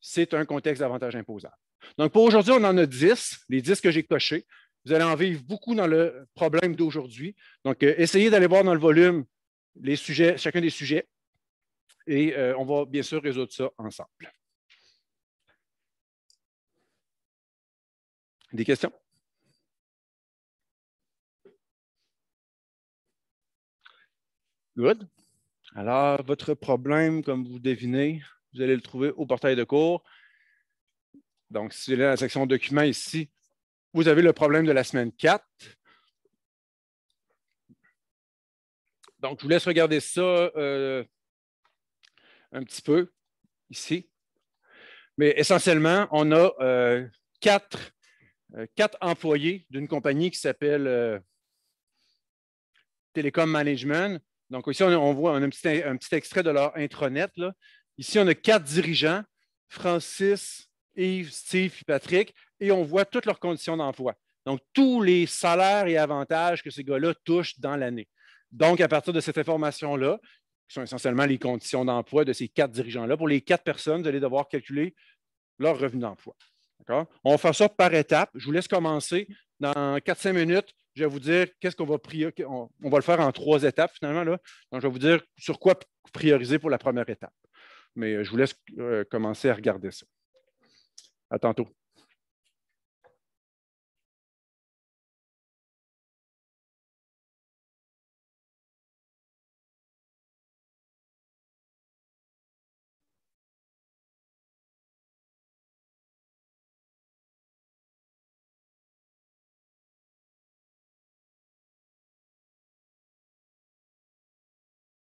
c'est un contexte d'avantage imposable. Donc, pour aujourd'hui, on en a 10, les 10 que j'ai cochés. Vous allez en vivre beaucoup dans le problème d'aujourd'hui. Donc, euh, essayez d'aller voir dans le volume les sujets, chacun des sujets et euh, on va bien sûr résoudre ça ensemble. Des questions? Good. Alors, votre problème, comme vous devinez, vous allez le trouver au portail de cours. Donc, si vous la section documents ici, vous avez le problème de la semaine 4. Donc, je vous laisse regarder ça euh, un petit peu ici. Mais essentiellement, on a euh, euh, quatre, employés d'une compagnie qui s'appelle Telecom Management. Donc, ici, on, voit un, petit, extrait de leur intranet. Ici, on a quatre dirigeants, Francis, Yves, Steve et Patrick, et on voit toutes leurs conditions d'emploi. Donc, tous les salaires et avantages que ces gars-là touchent dans l'année. Donc, à partir de cette information-là, qui sont essentiellement les conditions d'emploi de ces quatre dirigeants-là, pour les quatre personnes, vous allez devoir calculer leur revenu d'emploi. On va faire ça par étapes. Je vous laisse commencer. Dans 4-5 minutes, je vais vous dire qu'est-ce qu'on va prioriser. On, va le faire en trois étapes finalement. Là. Donc, je vais vous dire sur quoi prioriser pour la première étape. Mais euh, je vous laisse euh, commencer à regarder ça. À tantôt.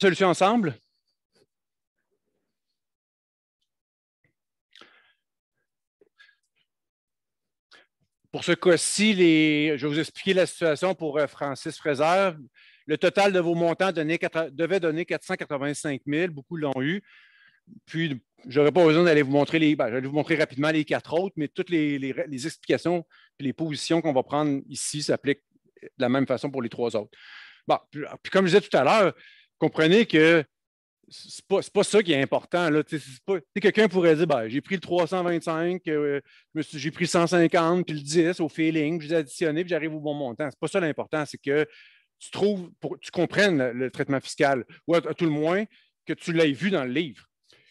Solution ensemble? Pour ce cas-ci, les... je vais vous expliquer la situation pour euh, Francis Fraser. Le total de vos montants devait donner 485 000. Beaucoup l'ont eu. Puis, je n'aurais pas besoin d'aller vous montrer les. Ben, je vais vous montrer rapidement les quatre autres, mais toutes les, explications et les positions qu'on va prendre ici s'appliquent de la même façon pour les trois autres. Bon, puis, comme je disais tout à l'heure, comprenez que c'est pas, pas ça qui est important. quelqu'un pourrait dire ben, j'ai pris le 325, euh, j'ai pris le 150, puis le 10 au feeling, je ai additionné, puis j'arrive au bon montant. Ce n'est pas ça l'important, c'est que tu trouves, pour, tu comprennes le, traitement fiscal, ou à, tout le moins que tu l'aies vu dans le livre.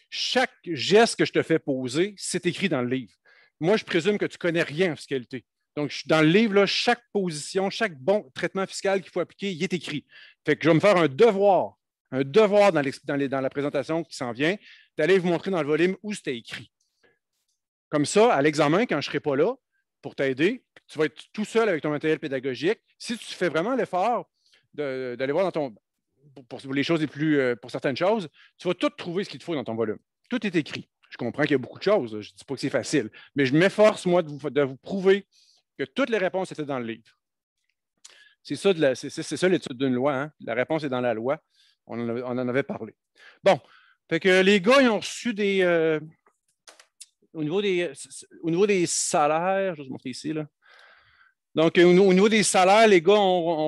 Chaque geste que je te fais poser, c'est écrit dans le livre. Moi, je présume que tu ne connais rien en fiscalité. Donc, dans le livre, chaque position, chaque bon traitement fiscal qu'il faut appliquer, il est écrit. Fait que je vais me faire un devoir un devoir dans, la présentation qui s'en vient, d'aller vous montrer dans le volume où c'était écrit. Comme ça, à l'examen, quand je ne serai pas là pour t'aider, tu vas être tout seul avec ton matériel pédagogique. Si tu fais vraiment l'effort d'aller voir dans ton. Pour, les choses les plus. Euh, pour certaines choses, tu vas tout trouver ce qu'il te faut dans ton volume. Tout est écrit. Je comprends qu'il y a beaucoup de choses. Je ne dis pas que c'est facile, mais je m'efforce, moi, de vous, prouver que toutes les réponses étaient dans le livre. C'est ça, l'étude d'une loi. Hein. La réponse est dans la loi. On en, avait, parlé. Bon, fait que les gars, ils ont reçu des. Euh, au, niveau des niveau des salaires, je vais vous montrer ici. Là. Donc, au, niveau des salaires, les gars ont,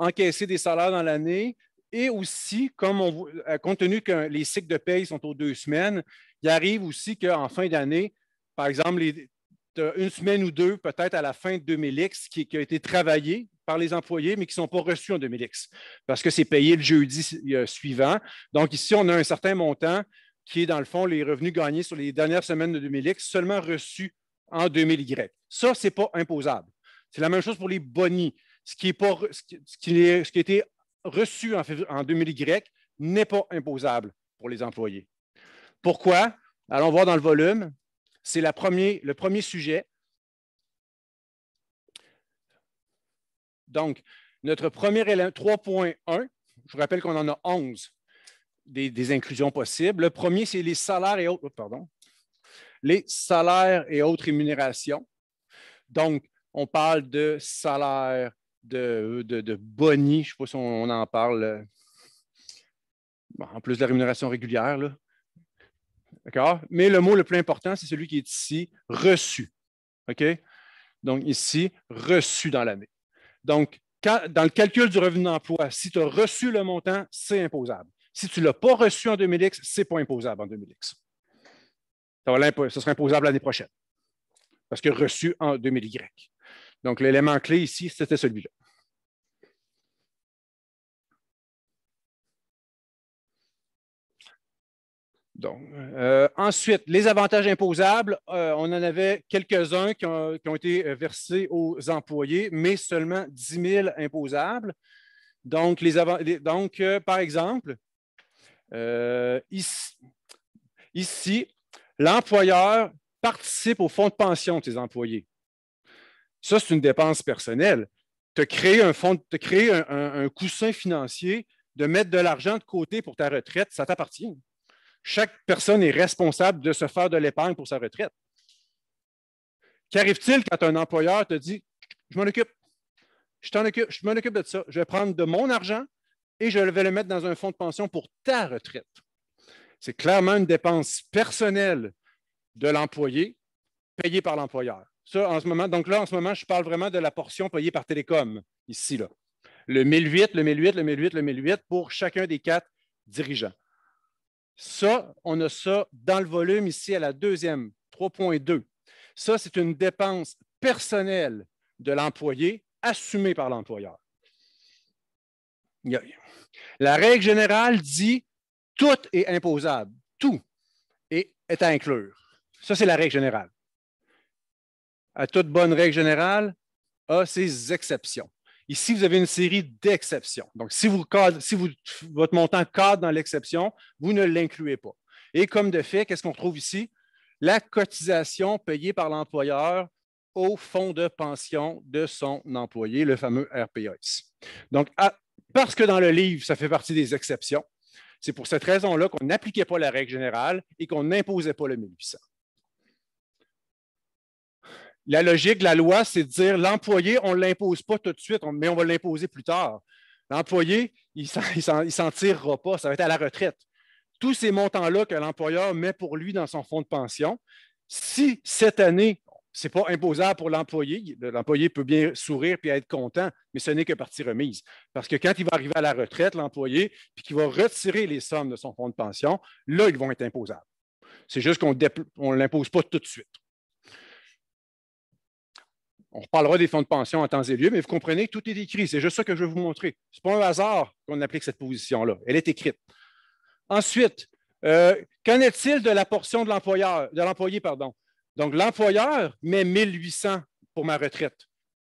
encaissé des salaires dans l'année. Et aussi, comme on, euh, compte tenu que les cycles de paye sont aux deux semaines, il arrive aussi qu'en fin d'année, par exemple, les, une semaine ou deux, peut-être à la fin de 2000X, qui, a été travaillé par les employés, mais qui ne sont pas reçus en 2000X, parce que c'est payé le jeudi euh, suivant. Donc, ici, on a un certain montant qui est, dans le fond, les revenus gagnés sur les dernières semaines de 2000X, seulement reçus en 2000Y. Ça, ce n'est pas imposable. C'est la même chose pour les bonnies. Ce qui, est a été reçu en, en 2000Y n'est pas imposable pour les employés. Pourquoi? Allons voir dans le volume. C'est le premier sujet. Donc, notre premier élément, 3.1, je vous rappelle qu'on en a 11 des, inclusions possibles. Le premier, c'est les salaires et autres, oh, pardon, les salaires et autres rémunérations. Donc, on parle de salaire, de, de, de je ne sais pas si on, en parle. Euh, en plus de la rémunération régulière, là, mais le mot le plus important, c'est celui qui est ici, reçu. OK? Donc, ici, reçu dans l'année. Donc, dans le calcul du revenu d'emploi, si tu as reçu le montant, c'est imposable. Si tu ne l'as pas reçu en 2000X, ce n'est pas imposable en 2000X. Ça ce sera imposable l'année prochaine parce que reçu en 2000Y. Donc, l'élément clé ici, c'était celui-là. Euh, ensuite, les avantages imposables, euh, on en avait quelques-uns qui, ont été euh, versés aux employés, mais seulement 10 000 imposables. Donc, par exemple, ici, l'employeur participe au fonds de pension de ses employés. Ça, c'est une dépense personnelle. Tu créer un, fonds, créer un coussin financier de mettre de l'argent de côté pour ta retraite, ça t'appartient. Chaque personne est responsable de se faire de l'épargne pour sa retraite. Qu'arrive-t-il quand un employeur te dit Je m'en occupe, je t'en occupe, je m'en occupe de ça, je vais prendre de mon argent et je vais le mettre dans un fonds de pension pour ta retraite. C'est clairement une dépense personnelle de l'employé payée par l'employeur. Ça, en ce moment, donc là, en ce moment, je parle vraiment de la portion payée par Télécom, ici, là. Le 1008, le 1008, le 1008, le 1008 pour chacun des quatre dirigeants. Ça, on a ça dans le volume ici à la deuxième, 3.2. Ça, c'est une dépense personnelle de l'employé assumée par l'employeur. La règle générale dit tout est imposable, tout est, à inclure. Ça, c'est la règle générale. À toute bonne règle générale, a ses exceptions. Ici, vous avez une série d'exceptions. Donc, si, vous, votre montant cadre dans l'exception, vous ne l'incluez pas. Et comme de fait, qu'est-ce qu'on trouve ici? La cotisation payée par l'employeur au fonds de pension de son employé, le fameux RPS. Donc, parce que dans le livre, ça fait partie des exceptions, c'est pour cette raison-là qu'on n'appliquait pas la règle générale et qu'on n'imposait pas le 1800. La logique de la loi, c'est de dire l'employé, on ne l'impose pas tout de suite, mais on va l'imposer plus tard. L'employé, il ne s'en tirera pas, ça va être à la retraite. Tous ces montants-là que l'employeur met pour lui dans son fonds de pension, si cette année, ce n'est pas imposable pour l'employé, l'employé peut bien sourire et être content, mais ce n'est que partie remise. Parce que quand il va arriver à la retraite, l'employé, puis qu'il va retirer les sommes de son fonds de pension, là, ils vont être imposables. C'est juste qu'on ne l'impose pas tout de suite. On reparlera des fonds de pension en temps et lieu, mais vous comprenez, tout est écrit. C'est juste ça que je veux vous montrer. Ce n'est pas un hasard qu'on applique cette position-là. Elle est écrite. Ensuite, euh, qu'en est-il de la portion de l'employeur, de l'employé, pardon? Donc, l'employeur met 800 pour ma retraite.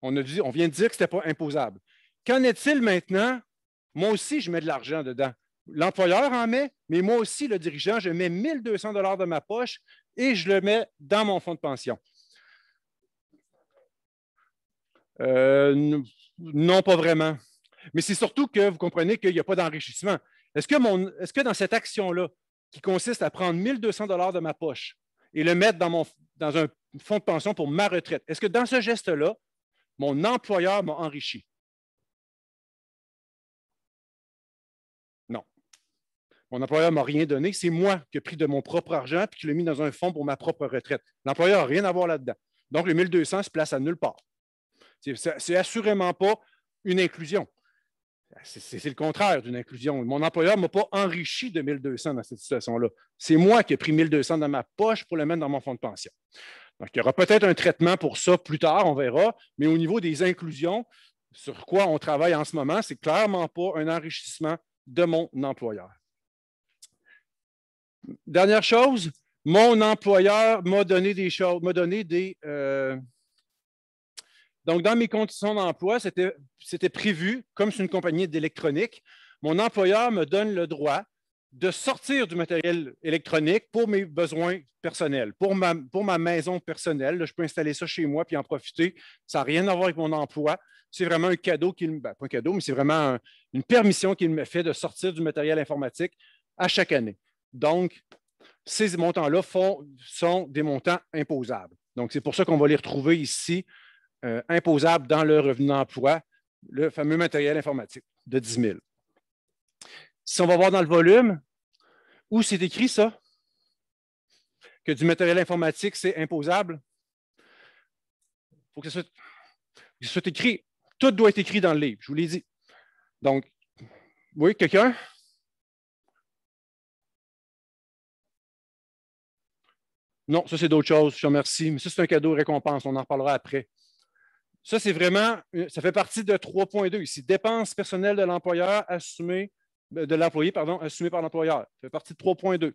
On, dit, on vient de dire que ce n'était pas imposable. Qu'en est-il maintenant? Moi aussi, je mets de l'argent dedans. L'employeur en met, mais moi aussi, le dirigeant, je mets 1200 dollars de ma poche et je le mets dans mon fonds de pension. Euh, non, pas vraiment. Mais c'est surtout que vous comprenez qu'il n'y a pas d'enrichissement. Est-ce que, est-ce que dans cette action-là, qui consiste à prendre 1200 dollars de ma poche et le mettre dans, mon, dans un fonds de pension pour ma retraite, est-ce que dans ce geste-là, mon employeur m'a enrichi? Non. Mon employeur ne m'a rien donné. C'est moi qui ai pris de mon propre argent et qui l'ai mis dans un fonds pour ma propre retraite. L'employeur n'a rien à voir là-dedans. Donc, le 1200 se place à nulle part. C'est assurément pas une inclusion. C'est le contraire d'une inclusion. Mon employeur ne m'a pas enrichi de 1200 dans cette situation-là. C'est moi qui ai pris 1200 dans ma poche pour le mettre dans mon fonds de pension. Donc, il y aura peut-être un traitement pour ça plus tard, on verra, mais au niveau des inclusions, sur quoi on travaille en ce moment, c'est clairement pas un enrichissement de mon employeur. Dernière chose, mon employeur m'a donné des choses, m'a donné des, euh, donc, dans mes conditions d'emploi, c'était prévu, comme c'est une compagnie d'électronique, mon employeur me donne le droit de sortir du matériel électronique pour mes besoins personnels, pour ma, maison personnelle. je peux installer ça chez moi puis en profiter. Ça n'a rien à voir avec mon emploi. C'est vraiment un cadeau ben, pas un cadeau, mais c'est vraiment une permission qu'il me fait de sortir du matériel informatique à chaque année. Donc, ces montants-là sont des montants imposables. Donc, c'est pour ça qu'on va les retrouver ici euh, imposable dans le revenu d'emploi, le fameux matériel informatique de 10 000. Si on va voir dans le volume, où c'est écrit ça? Que du matériel informatique, c'est imposable? Il faut que ce soit, écrit. Tout doit être écrit dans le livre, je vous l'ai dit. Donc, oui, quelqu'un? Non, ça c'est d'autres choses, je vous remercie. Mais ça, c'est un cadeau récompense, on en reparlera après. Ça, c'est vraiment, euh, ça fait partie de 3.2 ici. Dépenses personnelles de l'employeur assumées, euh, de l'employé, pardon, assumées par l'employeur. Ça fait partie de 3.2.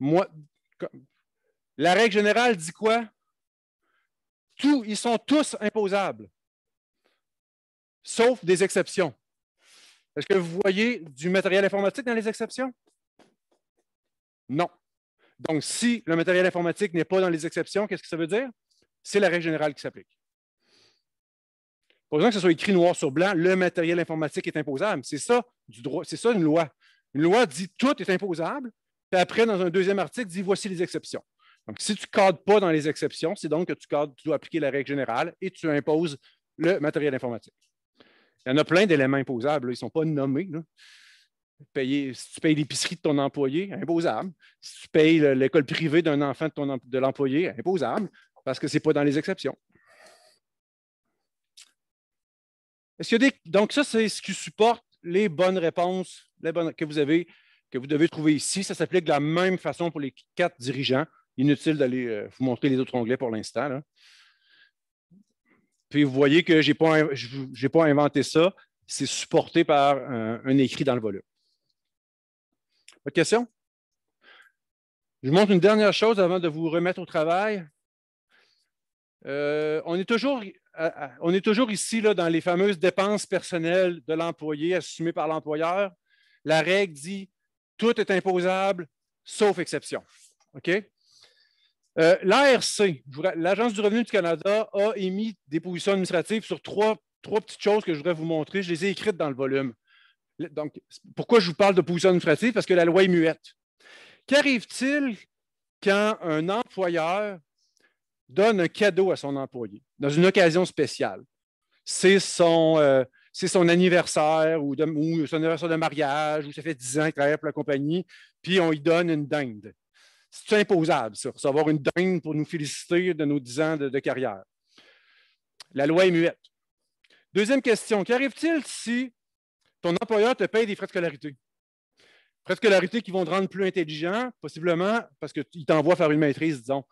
Moi, la règle générale dit quoi? Tous, ils sont tous imposables, sauf des exceptions. Est-ce que vous voyez du matériel informatique dans les exceptions? Non. Donc, si le matériel informatique n'est pas dans les exceptions, qu'est-ce que ça veut dire? C'est la règle générale qui s'applique. Pas que ce soit écrit noir sur blanc, le matériel informatique est imposable. C'est ça du droit, c'est ça une loi. Une loi dit tout est imposable, puis après, dans un deuxième article, dit voici les exceptions. Donc, si tu ne cadres pas dans les exceptions, c'est donc que tu cadres, tu dois appliquer la règle générale et tu imposes le matériel informatique. Il y en a plein d'éléments imposables, ils ne sont pas nommés. si tu payes l'épicerie de ton employé, imposable. Si tu payes l'école privée d'un enfant de, ton, de l'employé, imposable, parce que ce n'est pas dans les exceptions. Donc, ça, c'est ce qui supporte les bonnes réponses les bonnes... que vous avez, que vous devez trouver ici. Ça s'applique de la même façon pour les quatre dirigeants. Inutile d'aller euh, vous montrer les autres onglets pour l'instant. Puis vous voyez que je n'ai pas, pas, inventé ça. C'est supporté par un, écrit dans le volume. Pas question. Je vous montre une dernière chose avant de vous remettre au travail. Euh, on est toujours euh, euh, on est toujours ici là, dans les fameuses dépenses personnelles de l'employé assumées par l'employeur. La règle dit tout est imposable, sauf exception. OK? Euh, L'ARC, l'Agence du revenu du Canada, a émis des positions administratives sur trois, trois petites choses que je voudrais vous montrer. Je les ai écrites dans le volume. Donc, pourquoi je vous parle de positions administratives? Parce que la loi est muette. Qu'arrive-t-il quand un employeur donne un cadeau à son employé? dans une occasion spéciale. C'est son, euh, anniversaire ou, son anniversaire de mariage, où ça fait 10 ans qu'il travaille pour la compagnie, puis on lui donne une dinde. C'est imposable, ça, recevoir une dinde pour nous féliciter de nos 10 ans de, de carrière. La loi est muette. Deuxième question, qu'arrive-t-il si ton employeur te paye des frais de scolarité? Frais de scolarité qui vont te rendre plus intelligent, possiblement parce qu'il t'envoie faire une maîtrise, disons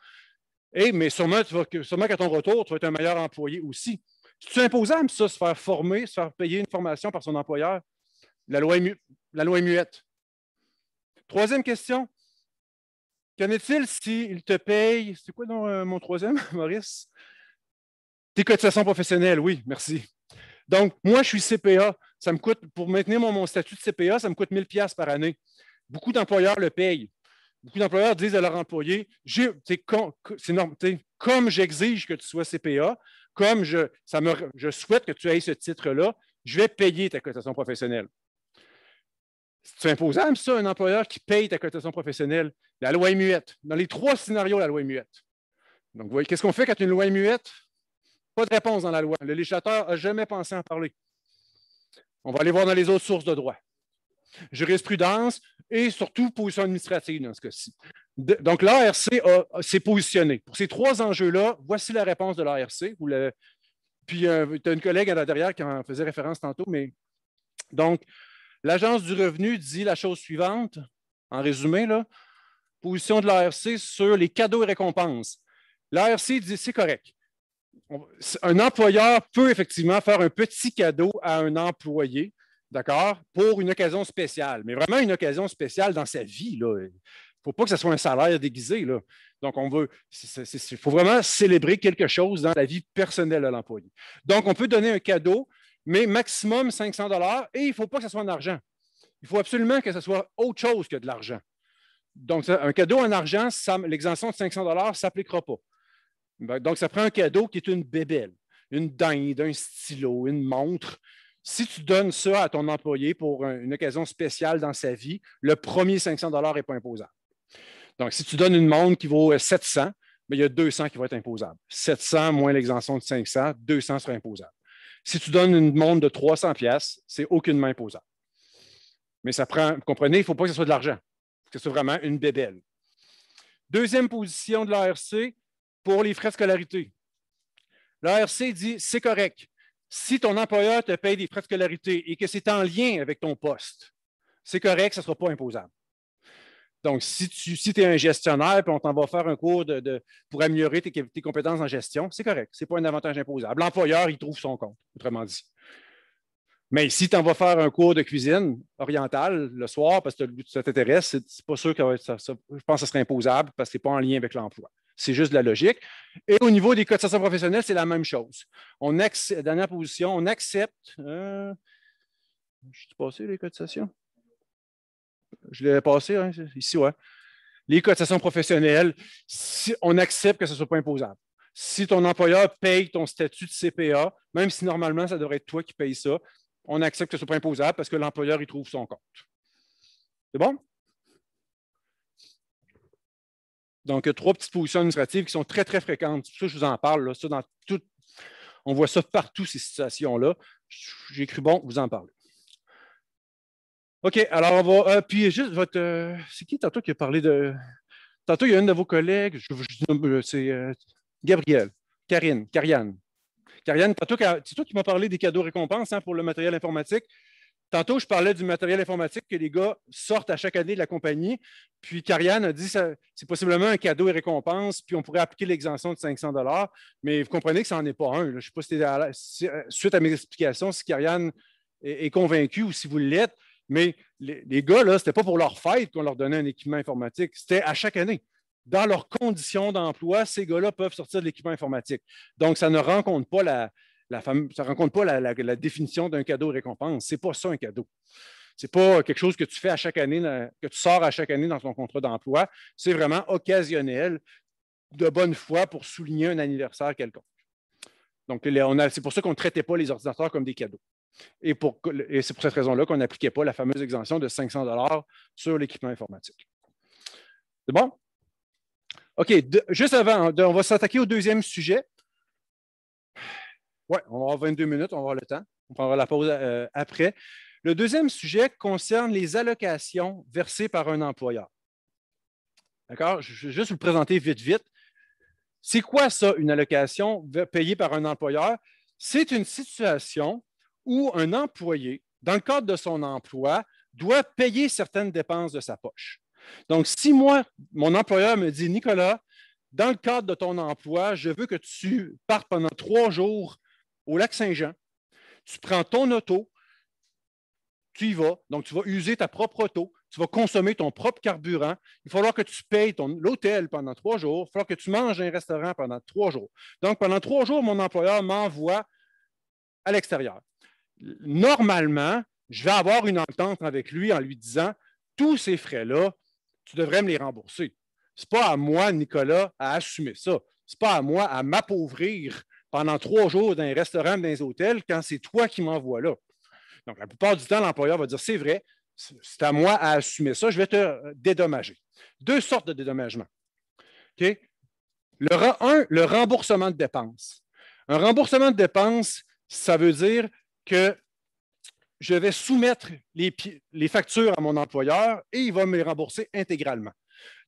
mais sûrement, sûrement qu'à ton retour, tu vas être un meilleur employé aussi. C'est imposable, ça, se faire former, se faire payer une formation par son employeur. La loi est, muette. Troisième question. Qu'en est-il s'il te paye, c'est quoi euh, mon troisième, <laughs> Maurice? Tes cotisations professionnelles, oui, merci. Donc, moi, je suis CPA. Ça me coûte, pour maintenir mon, statut de CPA, ça me coûte 1000 pièces par année. Beaucoup d'employeurs le payent beaucoup d'employeurs disent à leurs employés comme j'exige que tu sois CPA, comme je, ça me, je souhaite que tu aies ce titre-là, je vais payer ta cotation professionnelle. C'est imposable, ça, un employeur qui paye ta cotation professionnelle. La loi est muette. Dans les trois scénarios, la loi est muette. Donc, qu'est-ce qu'on fait quand une loi est muette? Pas de réponse dans la loi. Le législateur n'a jamais pensé en parler. On va aller voir dans les autres sources de droit jurisprudence et surtout position administrative dans ce cas-ci. Donc, l'ARC s'est positionné. Pour ces trois enjeux-là, voici la réponse de l'ARC. Puis, il euh, tu as une collègue à derrière qui en faisait référence tantôt, mais donc, l'Agence du revenu dit la chose suivante, en résumé, là, position de l'ARC sur les cadeaux et récompenses. L'ARC dit c'est correct. un employeur peut effectivement faire un petit cadeau à un employé d'accord, pour une occasion spéciale, mais vraiment une occasion spéciale dans sa vie. Il ne faut pas que ce soit un salaire déguisé. Donc, on veut, il faut vraiment célébrer quelque chose dans la vie personnelle de l'employé. Donc, on peut donner un cadeau, mais maximum 500 dollars, et il ne faut pas que ce soit en argent. Il faut absolument que ce soit autre chose que de l'argent. Donc, un cadeau en argent, l'exemption de 500 dollars ne s'appliquera pas. Ben, donc, ça prend un cadeau qui est une bébelle, une dinde, un stylo, une montre, si tu donnes ça à ton employé pour une occasion spéciale dans sa vie, le premier 500 n'est pas imposable. Donc, si tu donnes une montre qui vaut 700, euh, mais ben, il y a 200 qui vont être imposables. 700 moins l'exemption de 500, 200 sera imposable. Si tu donnes une montre de 300 pièces, c'est aucunement imposable. Mais ça prend, comprenez, il ne faut pas que ce soit de l'argent, que ce soit vraiment une bébelle. Deuxième position de l'ARC pour les frais de scolarité. L'ARC dit c'est correct. Si ton employeur te paye des frais de scolarité et que c'est en lien avec ton poste, c'est correct, ça ne sera pas imposable. Donc, si tu es un gestionnaire et on t'en va faire un cours de, pour améliorer tes, compétences en gestion, c'est correct. Ce n'est pas un avantage imposable. L'employeur, il trouve son compte, autrement dit. Mais si tu en vas faire un cours de cuisine orientale le soir parce que ça t'intéresse, c'est pas sûr que je pense que ce serait imposable parce que ce n'est pas en lien avec l'emploi. C'est juste de la logique. Et au niveau des cotisations professionnelles, c'est la même chose. On dernière position, on accepte. Euh, je suis passé les cotisations? Je l'ai passé hein, ici, ouais. Les cotisations professionnelles, si on accepte que ce ne soit pas imposable. Si ton employeur paye ton statut de CPA, même si normalement ça devrait être toi qui payes ça, on accepte que ce ne soit pas imposable parce que l'employeur y trouve son compte. C'est bon? Donc, trois petites positions administratives qui sont très, très fréquentes. Ça, je vous en parle. On voit ça partout, ces situations-là. J'ai cru bon vous en parler. OK, alors on va. Euh, puis juste votre. Euh, c'est qui tantôt qui a parlé de. Tantôt, il y a une de vos collègues, euh, c'est Gabriel, Karine, Karianne. Kariane, c'est toi qui m'as parlé des cadeaux récompenses hein, pour le matériel informatique. Tantôt, je parlais du matériel informatique que les gars sortent à chaque année de la compagnie. Puis Carianne a dit que c'est possiblement un cadeau et récompense, puis on pourrait appliquer l'exemption de 500 dollars. mais vous comprenez que ça n'en est pas un. Je ne sais pas si, c'était euh, suite à mes explications, si Carianne est, convaincue ou si vous l'êtes, mais les, les gars, ce n'était pas pour leur fête qu'on leur donnait un équipement informatique, c'était à chaque année. Dans leurs conditions d'emploi, ces gars-là peuvent sortir de l'équipement informatique. Donc, ça ne rencontre pas la, ça ne rencontre pas la, définition d'un cadeau-récompense. Ce n'est pas ça un cadeau. Ce n'est pas quelque chose que tu fais à chaque année, que tu sors à chaque année dans ton contrat d'emploi. C'est vraiment occasionnel, de bonne foi, pour souligner un anniversaire quelconque. Donc, c'est pour ça qu'on ne traitait pas les ordinateurs comme des cadeaux. Et, c'est pour cette raison-là qu'on n'appliquait pas la fameuse exemption de 500 dollars sur l'équipement informatique. C'est bon? OK, juste avant, on va s'attaquer au deuxième sujet. Oui, on va avoir 22 minutes, on va le temps. On prendra la pause euh, après. Le deuxième sujet concerne les allocations versées par un employeur. D'accord? Je vais juste vous le présenter vite, vite. C'est quoi ça, une allocation payée par un employeur? C'est une situation où un employé, dans le cadre de son emploi, doit payer certaines dépenses de sa poche. Donc, si moi, mon employeur me dit, Nicolas, dans le cadre de ton emploi, je veux que tu partes pendant trois jours au lac Saint-Jean, tu prends ton auto, tu y vas, donc tu vas user ta propre auto, tu vas consommer ton propre carburant, il va falloir que tu payes l'hôtel pendant trois jours, il va falloir que tu manges un restaurant pendant trois jours. Donc, pendant trois jours, mon employeur m'envoie à l'extérieur. Normalement, je vais avoir une entente avec lui en lui disant tous ces frais-là, tu devrais me les rembourser. Ce n'est pas à moi, Nicolas, à assumer ça. Ce n'est pas à moi à m'appauvrir pendant trois jours dans les restaurants, dans les hôtels, quand c'est toi qui m'envoies là. Donc, la plupart du temps, l'employeur va dire c'est vrai, c'est à moi à assumer ça, je vais te dédommager. Deux sortes de dédommagement. Okay? Le, un, le remboursement de dépenses. Un remboursement de dépenses, ça veut dire que je vais soumettre les factures à mon employeur et il va me les rembourser intégralement.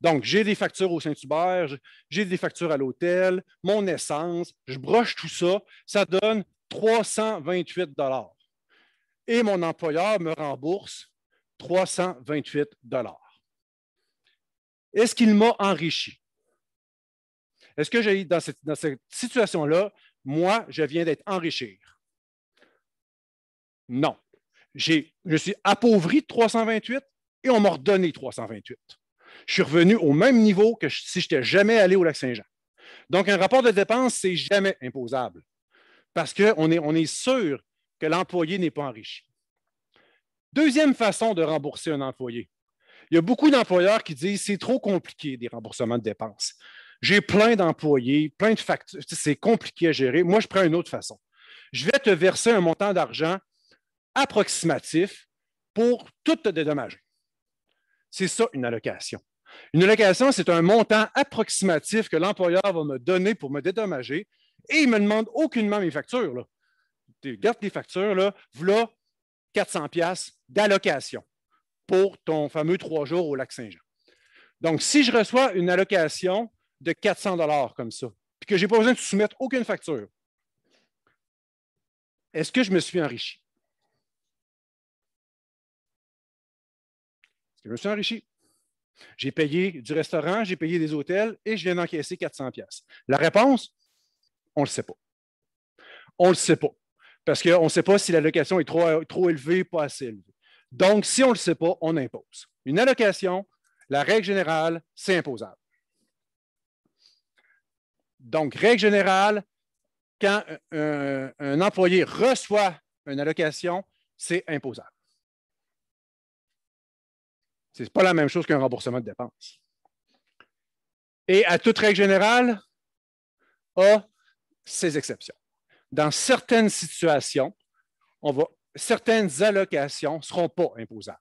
Donc, j'ai des factures au Saint-Hubert, j'ai des factures à l'hôtel, mon essence, je broche tout ça, ça donne 328 Et mon employeur me rembourse 328 Est-ce qu'il m'a enrichi? Est-ce que j'ai, dans cette, situation-là, moi, je viens d'être enrichi? Non. je suis appauvri de 328 et on m'a redonné 328 je suis revenu au même niveau que si je n'étais jamais allé au Lac-Saint-Jean. Donc, un rapport de dépense, n'est jamais imposable parce qu'on est, on est sûr que l'employé n'est pas enrichi. Deuxième façon de rembourser un employé. Il y a beaucoup d'employeurs qui disent c'est trop compliqué des remboursements de dépenses. J'ai plein d'employés, plein de factures, c'est compliqué à gérer. Moi, je prends une autre façon. Je vais te verser un montant d'argent approximatif pour tout te dédommager. C'est ça une allocation. Une allocation, c'est un montant approximatif que l'employeur va me donner pour me dédommager et il ne me demande aucunement mes factures. Là. Garde tes factures, là, voilà 400 d'allocation pour ton fameux trois jours au lac Saint-Jean. Donc, si je reçois une allocation de 400 dollars comme ça, puis que je n'ai pas besoin de soumettre aucune facture, est-ce que je me suis enrichi? Est-ce que je me suis enrichi? J'ai payé du restaurant, j'ai payé des hôtels et je viens d'encaisser 400 pièces. La réponse, on ne le sait pas. On ne le sait pas. Parce qu'on ne sait pas si l'allocation est trop, élevée ou pas assez élevée. Donc, si on ne le sait pas, on impose. Une allocation, la règle générale, c'est imposable. Donc, règle générale, quand un employé reçoit une allocation, c'est imposable. Ce n'est pas la même chose qu'un remboursement de dépenses. Et à toute règle générale, a ses exceptions. Dans certaines situations, certaines allocations ne seront pas imposables.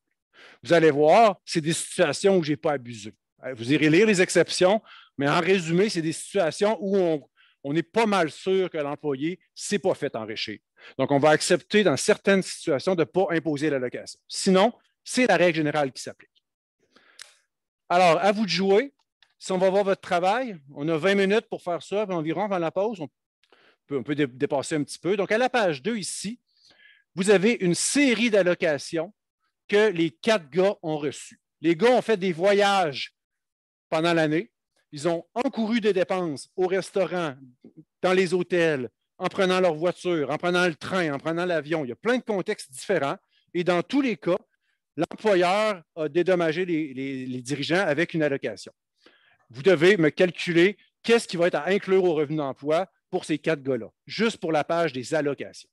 Vous allez voir, c'est des situations où je n'ai pas abusé. Vous irez lire les exceptions, mais en résumé, c'est des situations où on, on est pas mal sûr que l'employé ne s'est pas fait enrichir. Donc, on va accepter dans certaines situations de ne pas imposer l'allocation. Sinon, c'est la règle générale qui s'applique. Alors, à vous de jouer. Si on va voir votre travail, on a 20 minutes pour faire ça, environ avant la pause. On peut, dépasser un petit peu. Donc, à la page 2 ici, vous avez une série d'allocations que les quatre gars ont reçues. Les gars ont fait des voyages pendant l'année. Ils ont encouru des dépenses au restaurant, dans les hôtels, en prenant leur voiture, en prenant le train, en prenant l'avion. Il y a plein de contextes différents. Et dans tous les cas, l'employeur a dédommagé les, dirigeants avec une allocation. Vous devez me calculer qu'est-ce qui va être à inclure au revenu d'emploi pour ces quatre gars-là, juste pour la page des allocations.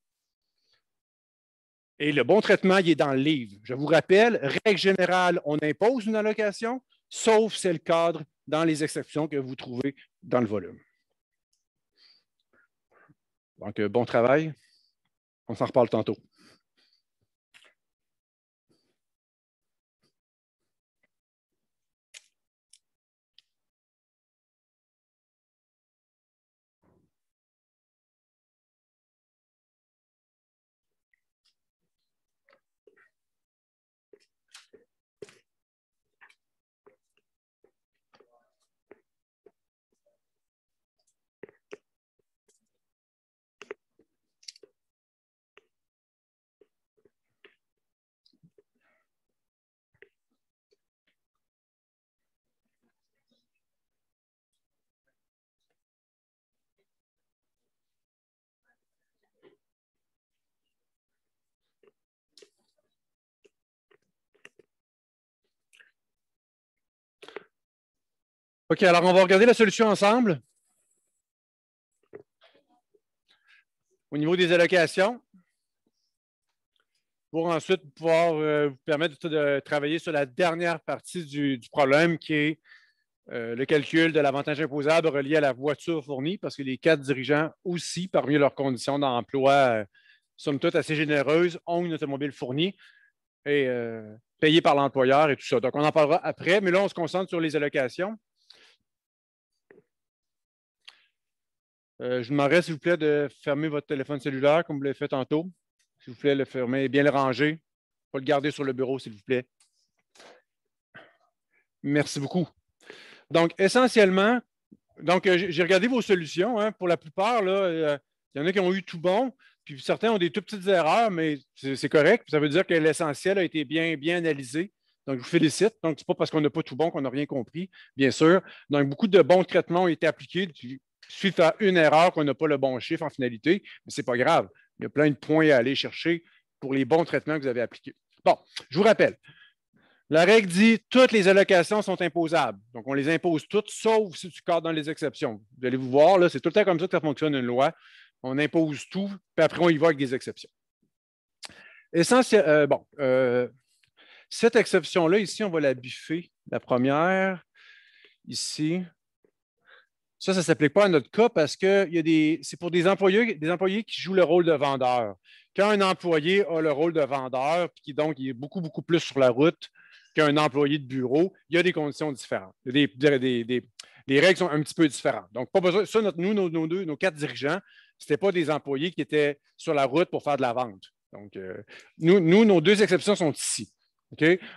Et le bon traitement, il est dans le livre. Je vous rappelle, règle générale, on impose une allocation, sauf c'est le cadre dans les exceptions que vous trouvez dans le volume. Donc, euh, bon travail. On s'en reparle tantôt. OK, alors on va regarder la solution ensemble. Au niveau des allocations, pour ensuite pouvoir euh, vous permettre de travailler sur la dernière partie du, problème qui est euh, le calcul de l'avantage imposable relié à la voiture fournie, parce que les quatre dirigeants aussi, parmi leurs conditions d'emploi, euh, sont toutes assez généreuses, ont une automobile fournie et payée par l'employeur et tout ça. Donc, on en parlera après, mais là, on se concentre sur les allocations. Euh, je demanderais, s'il vous plaît, de fermer votre téléphone cellulaire, comme vous l'avez fait tantôt. S'il vous plaît, le fermer et bien le ranger. Pas le garder sur le bureau, s'il vous plaît. Merci beaucoup. Donc, essentiellement, donc, euh, j'ai regardé vos solutions. Hein. Pour la plupart, euh, il y en a qui ont eu tout bon, puis certains ont des toutes petites erreurs, mais c'est correct. Ça veut dire que l'essentiel a été bien, bien analysé. Donc, je vous félicite. Donc, ce n'est pas parce qu'on n'a pas tout bon qu'on n'a rien compris, bien sûr. Donc, beaucoup de bons traitements ont été appliqués suite à une erreur qu'on n'a pas le bon chiffre en finalité, mais ce n'est pas grave. Il y a plein de points à aller chercher pour les bons traitements que vous avez appliqués. Bon, je vous rappelle, la règle dit toutes les allocations sont imposables. Donc, on les impose toutes, sauf si tu cadres dans les exceptions. Vous allez vous voir, là, c'est tout le temps comme ça que ça fonctionne une loi. On impose tout, puis après, on y va avec des exceptions. Essentiel, euh, bon, euh, cette exception-là, ici, on va la biffer. La première, ici, ça, ça ne s'applique pas à notre cas parce que c'est pour des employés, des employés qui jouent le rôle de vendeur. Quand un employé a le rôle de vendeur, puis qui donc il est beaucoup, beaucoup plus sur la route qu'un employé de bureau, il y a des conditions différentes. Les des, règles sont un petit peu différentes. Donc, pas besoin. Ça, nous, nos, quatre dirigeants, ce n'étaient pas des employés qui étaient sur la route pour faire de la vente. Donc, euh, nous, nos deux exceptions sont ici.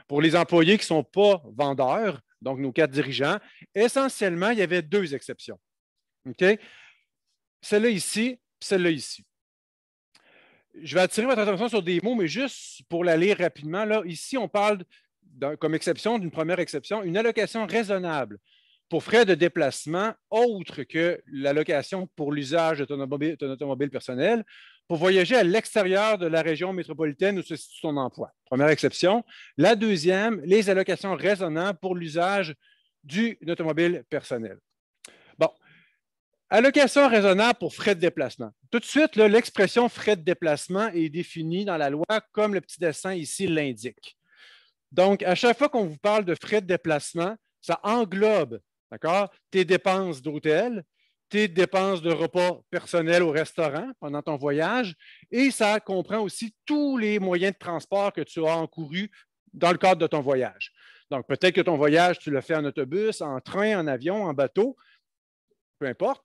Pour les employés qui ne sont pas vendeurs, donc nos quatre dirigeants. Essentiellement, il y avait deux exceptions. Celle-là ici, celle-là ici. Je vais attirer votre attention sur des mots, mais juste pour la lire rapidement, là, ici, on parle comme exception, d'une première exception, une allocation raisonnable pour frais de déplacement autre que l'allocation pour l'usage de ton automobile personnel pour voyager à l'extérieur de la région métropolitaine où se situe son emploi. Première exception. La deuxième, les allocations raisonnables pour l'usage d'une automobile personnelle. Bon. Allocation raisonnables pour frais de déplacement. Tout de suite, l'expression frais de déplacement est définie dans la loi comme le petit dessin ici l'indique. Donc, à chaque fois qu'on vous parle de frais de déplacement, ça englobe tes dépenses d'hôtel, tes dépenses de repas personnels au restaurant pendant ton voyage et ça comprend aussi tous les moyens de transport que tu as encourus dans le cadre de ton voyage. Donc, peut-être que ton voyage, tu le fais en autobus, en train, en avion, en bateau, peu importe.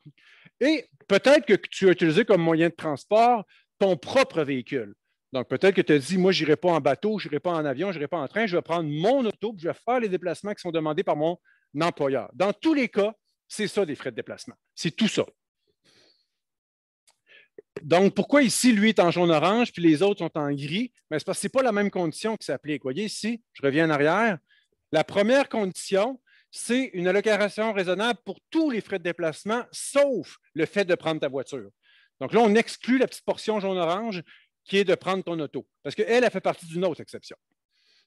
Et peut-être que tu as utilisé comme moyen de transport ton propre véhicule. Donc, peut-être que tu as dit, moi, je n'irai pas en bateau, je n'irai pas en avion, je n'irai pas en train, je vais prendre mon auto, et je vais faire les déplacements qui sont demandés par mon employeur. Dans tous les cas, c'est ça, des frais de déplacement. C'est tout ça. Donc, pourquoi ici, lui est en jaune-orange, puis les autres sont en gris? Mais ben, c'est parce que ce n'est pas la même condition qui s'applique. Vous voyez ici, je reviens en arrière. La première condition, c'est une allocation raisonnable pour tous les frais de déplacement, sauf le fait de prendre ta voiture. Donc là, on exclut la petite portion jaune-orange qui est de prendre ton auto, parce qu'elle, elle fait partie d'une autre exception.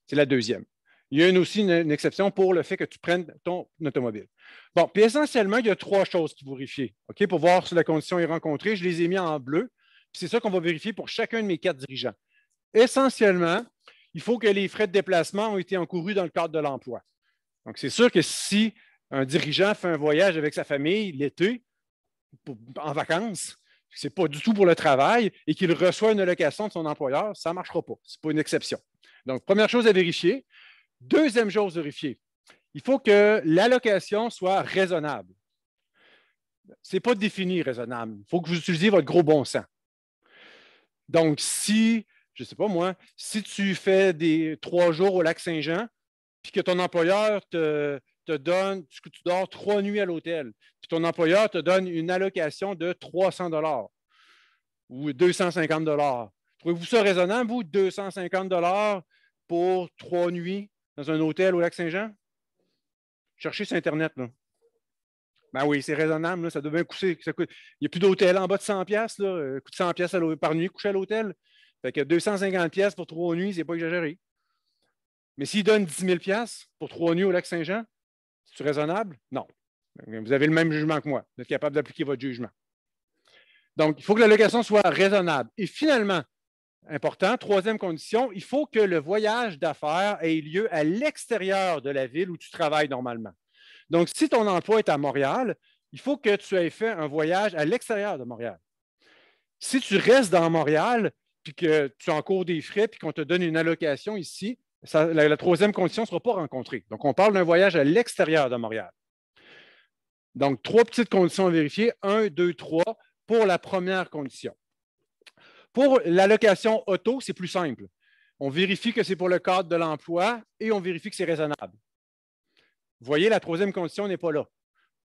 C'est la deuxième il y a aussi une, exception pour le fait que tu prennes ton automobile. Bon, puis essentiellement, il y a trois choses qu'il faut vérifier, OK, pour voir si la condition est rencontrée. Je les ai mis en bleu. C'est ça qu'on va vérifier pour chacun de mes quatre dirigeants. Essentiellement, il faut que les frais de déplacement aient été encourus dans le cadre de l'emploi. Donc, c'est sûr que si un dirigeant fait un voyage avec sa famille l'été, en vacances, ce n'est pas du tout pour le travail, et qu'il reçoit une allocation de son employeur, ça ne marchera pas. Ce n'est pas une exception. Donc, première chose à vérifier. Deuxième chose vérifier, il faut que l'allocation soit raisonnable. Ce n'est pas défini raisonnable. Il faut que vous utilisiez votre gros bon sens. Donc, si, je ne sais pas moi, si tu fais des trois jours au lac Saint-Jean, puis que ton employeur te, te donne, tu, tu dors trois nuits à l'hôtel, puis ton employeur te donne une allocation de 300 dollars ou 250 dollars. Trouvez-vous ça raisonnable, vous, 250 dollars pour trois nuits dans un hôtel au lac Saint-Jean? Cherchez sur Internet. Ben oui, c'est raisonnable, ça devait coûter. Il n'y a plus d'hôtel en bas de 100 pièces, euh, coûte 100 pièces par nuit coucher à l'hôtel. Fait que 250 pièces pour trois nuits, n'est pas exagéré. Mais s'il donne 10 000 pièces pour trois nuits au lac Saint-Jean, c'est raisonnable Non. Ben, vous avez le même jugement que moi. Vous êtes capable d'appliquer votre jugement. Donc, il faut que la location soit raisonnable. Et finalement, Important. Troisième condition, il faut que le voyage d'affaires ait lieu à l'extérieur de la ville où tu travailles normalement. Donc, si ton emploi est à Montréal, il faut que tu aies fait un voyage à l'extérieur de Montréal. Si tu restes dans Montréal, puis que tu encours des frais, puis qu'on te donne une allocation ici, ça, la, la, troisième condition ne sera pas rencontrée. Donc, on parle d'un voyage à l'extérieur de Montréal. Donc, trois petites conditions à vérifier. Un, deux, trois pour la première condition. Pour l'allocation auto, c'est plus simple. On vérifie que c'est pour le cadre de l'emploi et on vérifie que c'est raisonnable. Vous voyez, la troisième condition n'est pas là.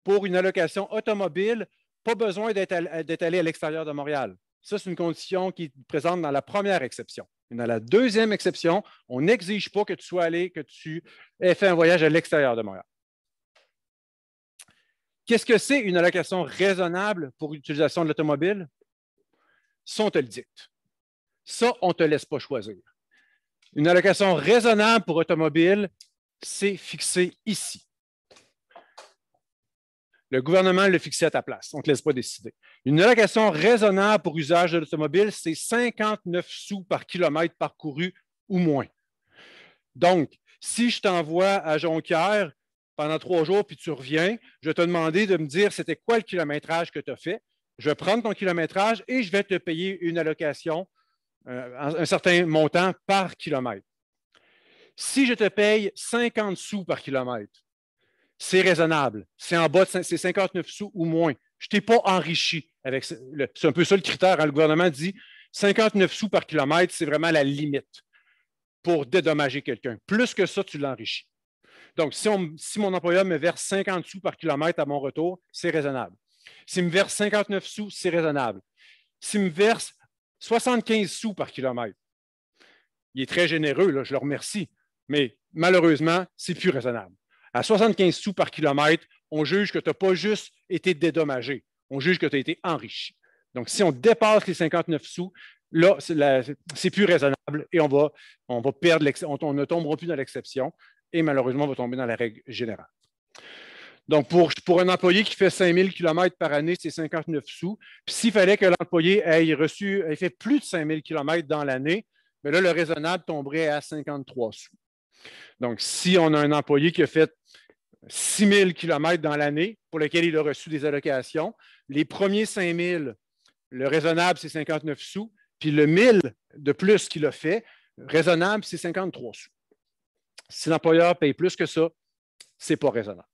Pour une allocation automobile, pas besoin d'être allé à l'extérieur de Montréal. Ça, c'est une condition qui est présente dans la première exception. dans la deuxième exception, on n'exige pas que tu sois allé, que tu aies fait un voyage à l'extérieur de Montréal. Qu'est-ce que c'est une allocation raisonnable pour l'utilisation de l'automobile? sont on te le Ça, on ne te laisse pas choisir. Une allocation raisonnable pour automobile, c'est fixé ici. Le gouvernement le fixait à ta place. On ne te laisse pas décider. Une allocation raisonnable pour usage de l'automobile, c'est 59 sous par kilomètre parcouru ou moins. Donc, si je t'envoie à Jonquière pendant trois jours puis tu reviens, je vais te demander de me dire c'était quoi le kilométrage que tu as fait je vais prendre ton kilométrage et je vais te payer une allocation, euh, un certain montant par kilomètre. Si je te paye 50 sous par kilomètre, c'est raisonnable. C'est en bas de 59 sous ou moins. Je ne t'ai pas enrichi C'est un peu ça le critère. Hein. Le gouvernement dit 59 sous par kilomètre, c'est vraiment la limite pour dédommager quelqu'un. Plus que ça, tu l'enrichis. Donc, si, si mon employeur me verse 50 sous par kilomètre à mon retour, c'est raisonnable. S'il me verse 59 sous, c'est raisonnable. S'il me verse 75 sous par kilomètre, il est très généreux, je le remercie, mais malheureusement, c'est plus raisonnable. À 75 sous par kilomètre, on juge que tu n'as pas juste été dédommagé, on juge que tu as été enrichi. Donc, si on dépasse les 59 sous, là, c'est plus raisonnable et on va, perdre, on ne tombera plus dans l'exception et malheureusement, on va tomber dans la règle générale. Donc, pour, pour un employé qui fait 5000 km par année, c'est 59 sous. Puis s'il fallait que l'employé ait reçu, ait fait plus de 5000 km dans l'année, mais ben là, le raisonnable tomberait à 53 sous. Donc, si on a un employé qui a fait 6 000 km dans l'année pour lequel il a reçu des allocations, les premiers 5 000, le raisonnable, c'est 59 sous, puis le 1000 de plus qu'il a fait, raisonnable, c'est 53 sous. Si l'employeur paye plus que ça, ce n'est pas raisonnable.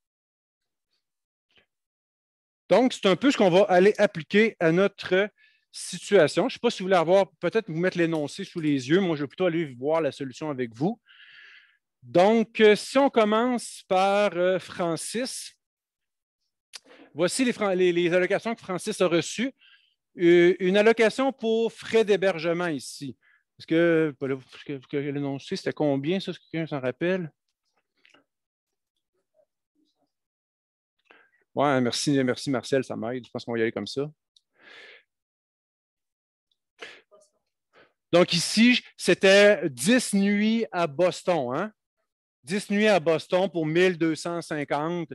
Donc, c'est un peu ce qu'on va aller appliquer à notre situation. Je ne sais pas si vous voulez avoir, peut-être vous mettre l'énoncé sous les yeux. Moi, je vais plutôt aller voir la solution avec vous. Donc, euh, si on commence par euh, Francis, voici les, allocations que Francis a reçues. Euh, une allocation pour frais d'hébergement ici. Est-ce que, vous que l'énoncé, c'était combien, ça, si quelqu'un s'en rappelle? Ouais, merci, merci Marcel, ça m'aide. Je pense qu'on va y aller comme ça. Donc ici, c'était 10 nuits à Boston. Hein? 10 nuits à Boston pour 1250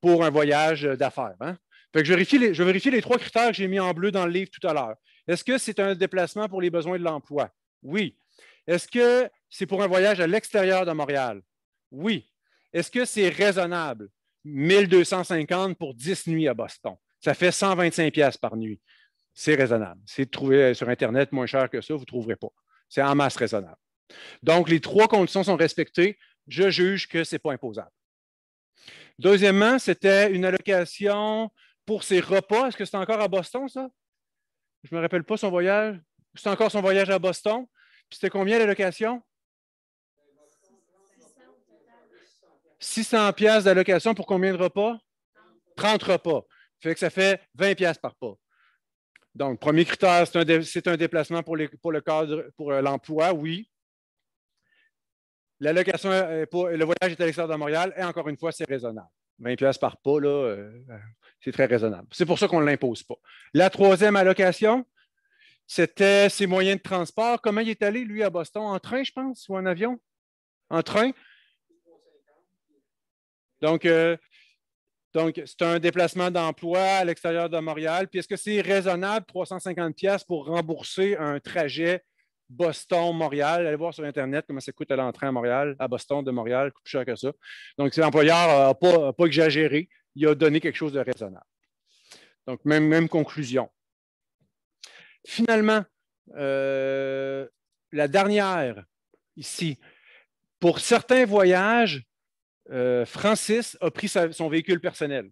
pour un voyage d'affaires. Hein? je, vérifie les, je vérifie les trois critères que j'ai mis en bleu dans le livre tout à l'heure. Est-ce que c'est un déplacement pour les besoins de l'emploi? Oui. Est-ce que c'est pour un voyage à l'extérieur de Montréal? Oui. Est-ce que c'est raisonnable? 1250 pour 10 nuits à Boston. Ça fait 125 pièces par nuit. C'est raisonnable. C'est vous trouvez euh, sur Internet moins cher que ça, vous ne trouverez pas. C'est en masse raisonnable. Donc, les trois conditions sont respectées. Je juge que ce n'est pas imposable. Deuxièmement, c'était une allocation pour ses repas. Est-ce que c'est encore à Boston, ça? Je ne me rappelle pas son voyage. C'est encore son voyage à Boston. Puis c'était combien l'allocation? 600 pièces d'allocation pour combien de repas? 30 repas. Fait que ça fait 20 pièces par pas. Donc, premier critère, c'est un, déplacement pour, le cadre, pour euh, l'emploi, oui. L'allocation euh, pour le voyage est à l'extérieur de Montréal, et encore une fois, c'est raisonnable. 20 pièces par pas, là, euh, c'est très raisonnable. C'est pour ça qu'on ne l'impose pas. La troisième allocation, c'était ses moyens de transport. Comment il est allé, lui, à Boston? En train, je pense, ou en avion? En train? Donc, euh, donc, c'est un déplacement d'emploi à l'extérieur de Montréal. Puis est-ce que c'est raisonnable, 350 pièces pour rembourser un trajet Boston-Montréal? Allez voir sur Internet comment ça coûte à l'entrée à Montréal, à Boston de Montréal, plus cher que ça. Donc, si l'employeur n'a pas, exagéré, il a donné quelque chose de raisonnable. Donc, même, même conclusion. Finalement, euh, la dernière ici. Pour certains voyages, euh, Francis a pris son véhicule personnel.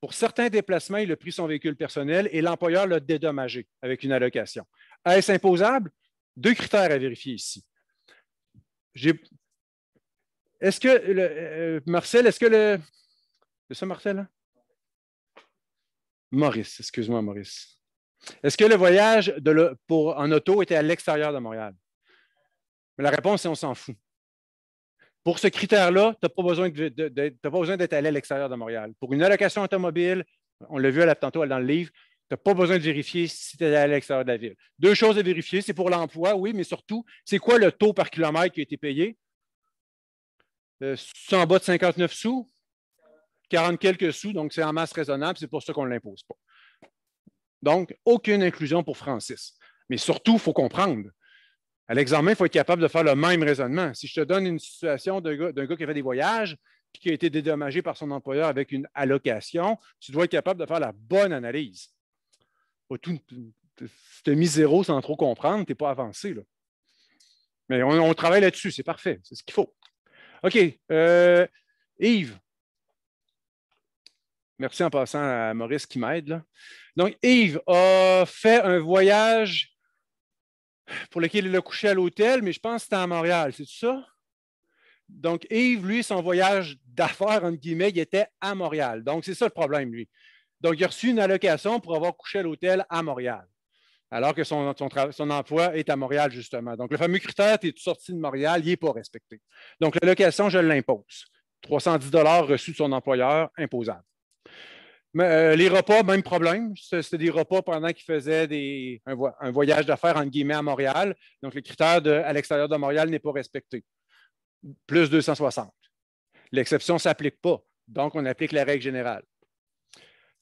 Pour certains déplacements, il a pris son véhicule personnel et l'employeur l'a dédommagé avec une allocation. Est-ce imposable? Deux critères à vérifier ici. Est-ce que le, euh, Marcel, est-ce que le. C'est ça, Marcel? Hein? Maurice, excuse-moi, Maurice. Est-ce que le voyage pour, en auto était à l'extérieur de Montréal? la réponse, c'est on s'en fout. Pour ce critère-là, tu n'as pas besoin d'être allé à l'extérieur de Montréal. Pour une allocation automobile, on l'a vu à la, tantôt dans le livre, tu n'as pas besoin de vérifier si tu es à l'extérieur de la ville. Deux choses à vérifier, c'est pour l'emploi, oui, mais surtout, c'est quoi le taux par kilomètre qui a été payé? Euh, bas de 59 sous, 40 quelques sous, donc c'est en masse raisonnable, c'est pour ça qu'on ne l'impose pas. Donc, aucune inclusion pour Francis. Mais surtout, il faut comprendre, à l'examen, il faut être capable de faire le même raisonnement. Si je te donne une situation d'un gars, qui a fait des voyages et qui a été dédommagé par son employeur avec une allocation, tu dois être capable de faire la bonne analyse. tu t'es mis zéro sans trop comprendre, tu n'es pas avancé. Là. Mais on, travaille là-dessus, c'est parfait, c'est ce qu'il faut. OK. Euh, Yves. Merci en passant à Maurice qui m'aide. Donc, Yves a fait un voyage pour lequel il a couché à l'hôtel, mais je pense que c'était à Montréal, c'est ça? Donc, Yves, lui, son voyage d'affaires, entre guillemets, il était à Montréal. Donc, c'est ça le problème, lui. Donc, il a reçu une allocation pour avoir couché à l'hôtel à Montréal, alors que son, son, emploi est à Montréal, justement. Donc, le fameux critère, tu es sorti de Montréal, il n'est pas respecté. Donc, l'allocation, je l'impose. 310 reçus de son employeur, imposable. Euh, les repas, même problème. C'était des repas pendant qu'il faisait un, voyage d'affaires entre guillemets à Montréal. Donc, le critère à l'extérieur de Montréal n'est pas respecté. Plus 260. L'exception ne s'applique pas. Donc, on applique la règle générale.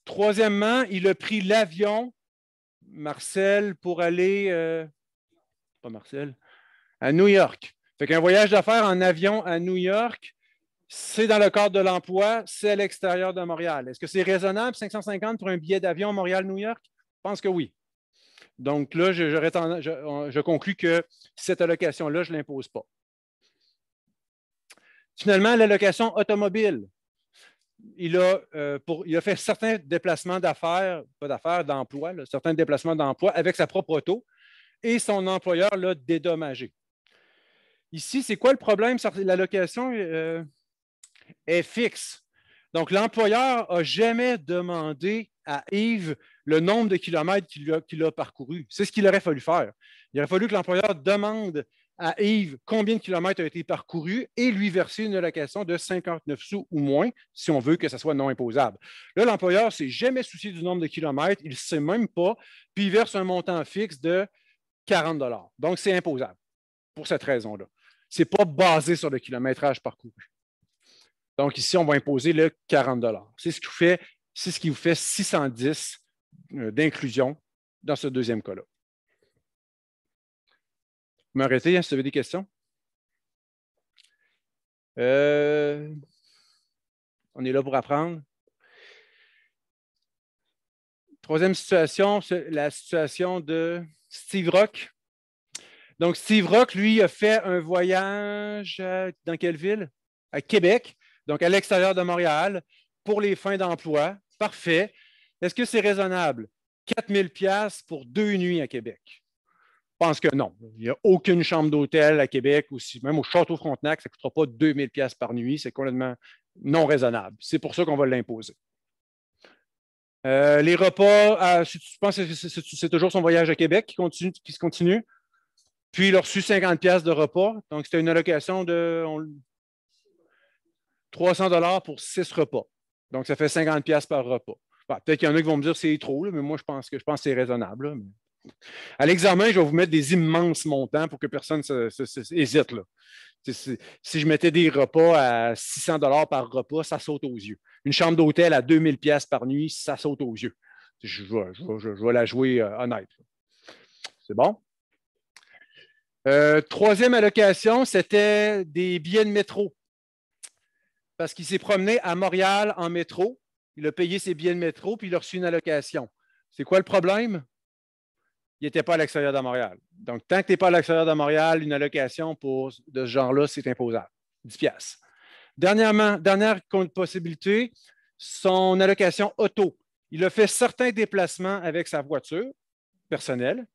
Troisièmement, il a pris l'avion, Marcel, pour aller, euh, pas Marcel, à New York. Fait qu'un voyage d'affaires en avion à New York, c'est dans le cadre de l'emploi, c'est à l'extérieur de Montréal. Est-ce que c'est raisonnable, 550 pour un billet d'avion Montréal-New York? Je pense que oui. Donc là, je, conclue conclus que cette allocation-là, je ne l'impose pas. Finalement, l'allocation automobile. Euh, il a, fait certains déplacements d'affaires, pas d'affaires, d'emploi, certains déplacements d'emploi avec sa propre auto et son employeur l'a dédommagé. Ici, c'est quoi le problème sur l'allocation? Euh, est fixe. Donc, l'employeur n'a jamais demandé à Yves le nombre de kilomètres qu'il a, parcouru. C'est ce qu'il aurait fallu faire. Il aurait fallu que l'employeur demande à Yves combien de kilomètres a été parcouru et lui verser une allocation de 59 sous ou moins si on veut que ça soit non imposable. Là, l'employeur ne s'est jamais soucié du nombre de kilomètres, il ne sait même pas, puis il verse un montant fixe de 40 Donc, c'est imposable pour cette raison-là. Ce n'est pas basé sur le kilométrage parcouru. Donc ici, on va imposer le 40 C'est ce qui vous fait, c'est ce qui vous fait 610 euh, d'inclusion dans ce deuxième cas-là. Vous m'arrêtez hein, si vous avez des questions? Euh, on est là pour apprendre. Troisième situation, la situation de Steve Rock. Donc, Steve Rock, lui, a fait un voyage euh, dans quelle ville? À Québec. Donc, à l'extérieur de Montréal, pour les fins d'emploi, parfait. Est-ce que c'est raisonnable? 4 000 pour deux nuits à Québec. Je pense que non. Il n'y a aucune chambre d'hôtel à Québec, ou même au Château-Frontenac, ça ne coûtera pas 2 000 par nuit. C'est complètement non raisonnable. C'est pour ça qu'on va l'imposer. Euh, les repas, ah, tu penses que c'est toujours son voyage à Québec qui, se continue. Puis, il a reçu 50 de repas. Donc, c'était une allocation de, 300 dollars pour 6 repas. Donc, ça fait 50 pièces par repas. Peut-être qu'il y en a qui vont me dire que c'est trop, mais moi, je pense que, c'est raisonnable. À l'examen, je vais vous mettre des immenses montants pour que personne se, hésite. Si je mettais des repas à 600 dollars par repas, ça saute aux yeux. Une chambre d'hôtel à 2000 pièces par nuit, ça saute aux yeux. Je vais, la jouer euh, honnête. C'est bon? Euh, troisième allocation, c'était des billets de métro parce qu'il s'est promené à Montréal en métro. Il a payé ses billets de métro, puis il a reçu une allocation. C'est quoi le problème? Il n'était pas à l'extérieur de Montréal. Donc, tant que tu n'es pas à l'extérieur de Montréal, une allocation de ce genre-là, c'est imposable. 10 piastres. dernière possibilité, son allocation auto. Il a fait certains déplacements avec sa voiture personnelle.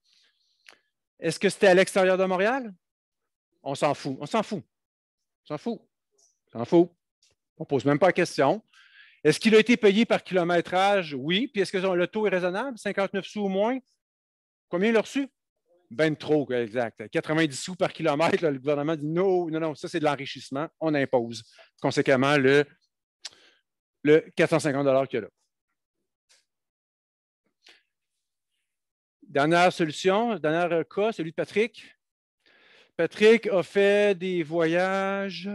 Est-ce que c'était à l'extérieur de Montréal? On s'en fout. On s'en fout. On s'en fout. On s'en fout. On ne pose même pas la question. Est-ce qu'il a été payé par kilométrage? Oui. Puis est-ce que le taux est raisonnable? 59 sous au moins? Combien il a reçu? Ben trop, exact. 90 sous par kilomètre, le gouvernement dit non, non, non, ça c'est de l'enrichissement, on impose. Conséquemment, le, le 450 qu'il y a là. Dernière solution, dernier cas, celui de Patrick. Patrick a fait des voyages.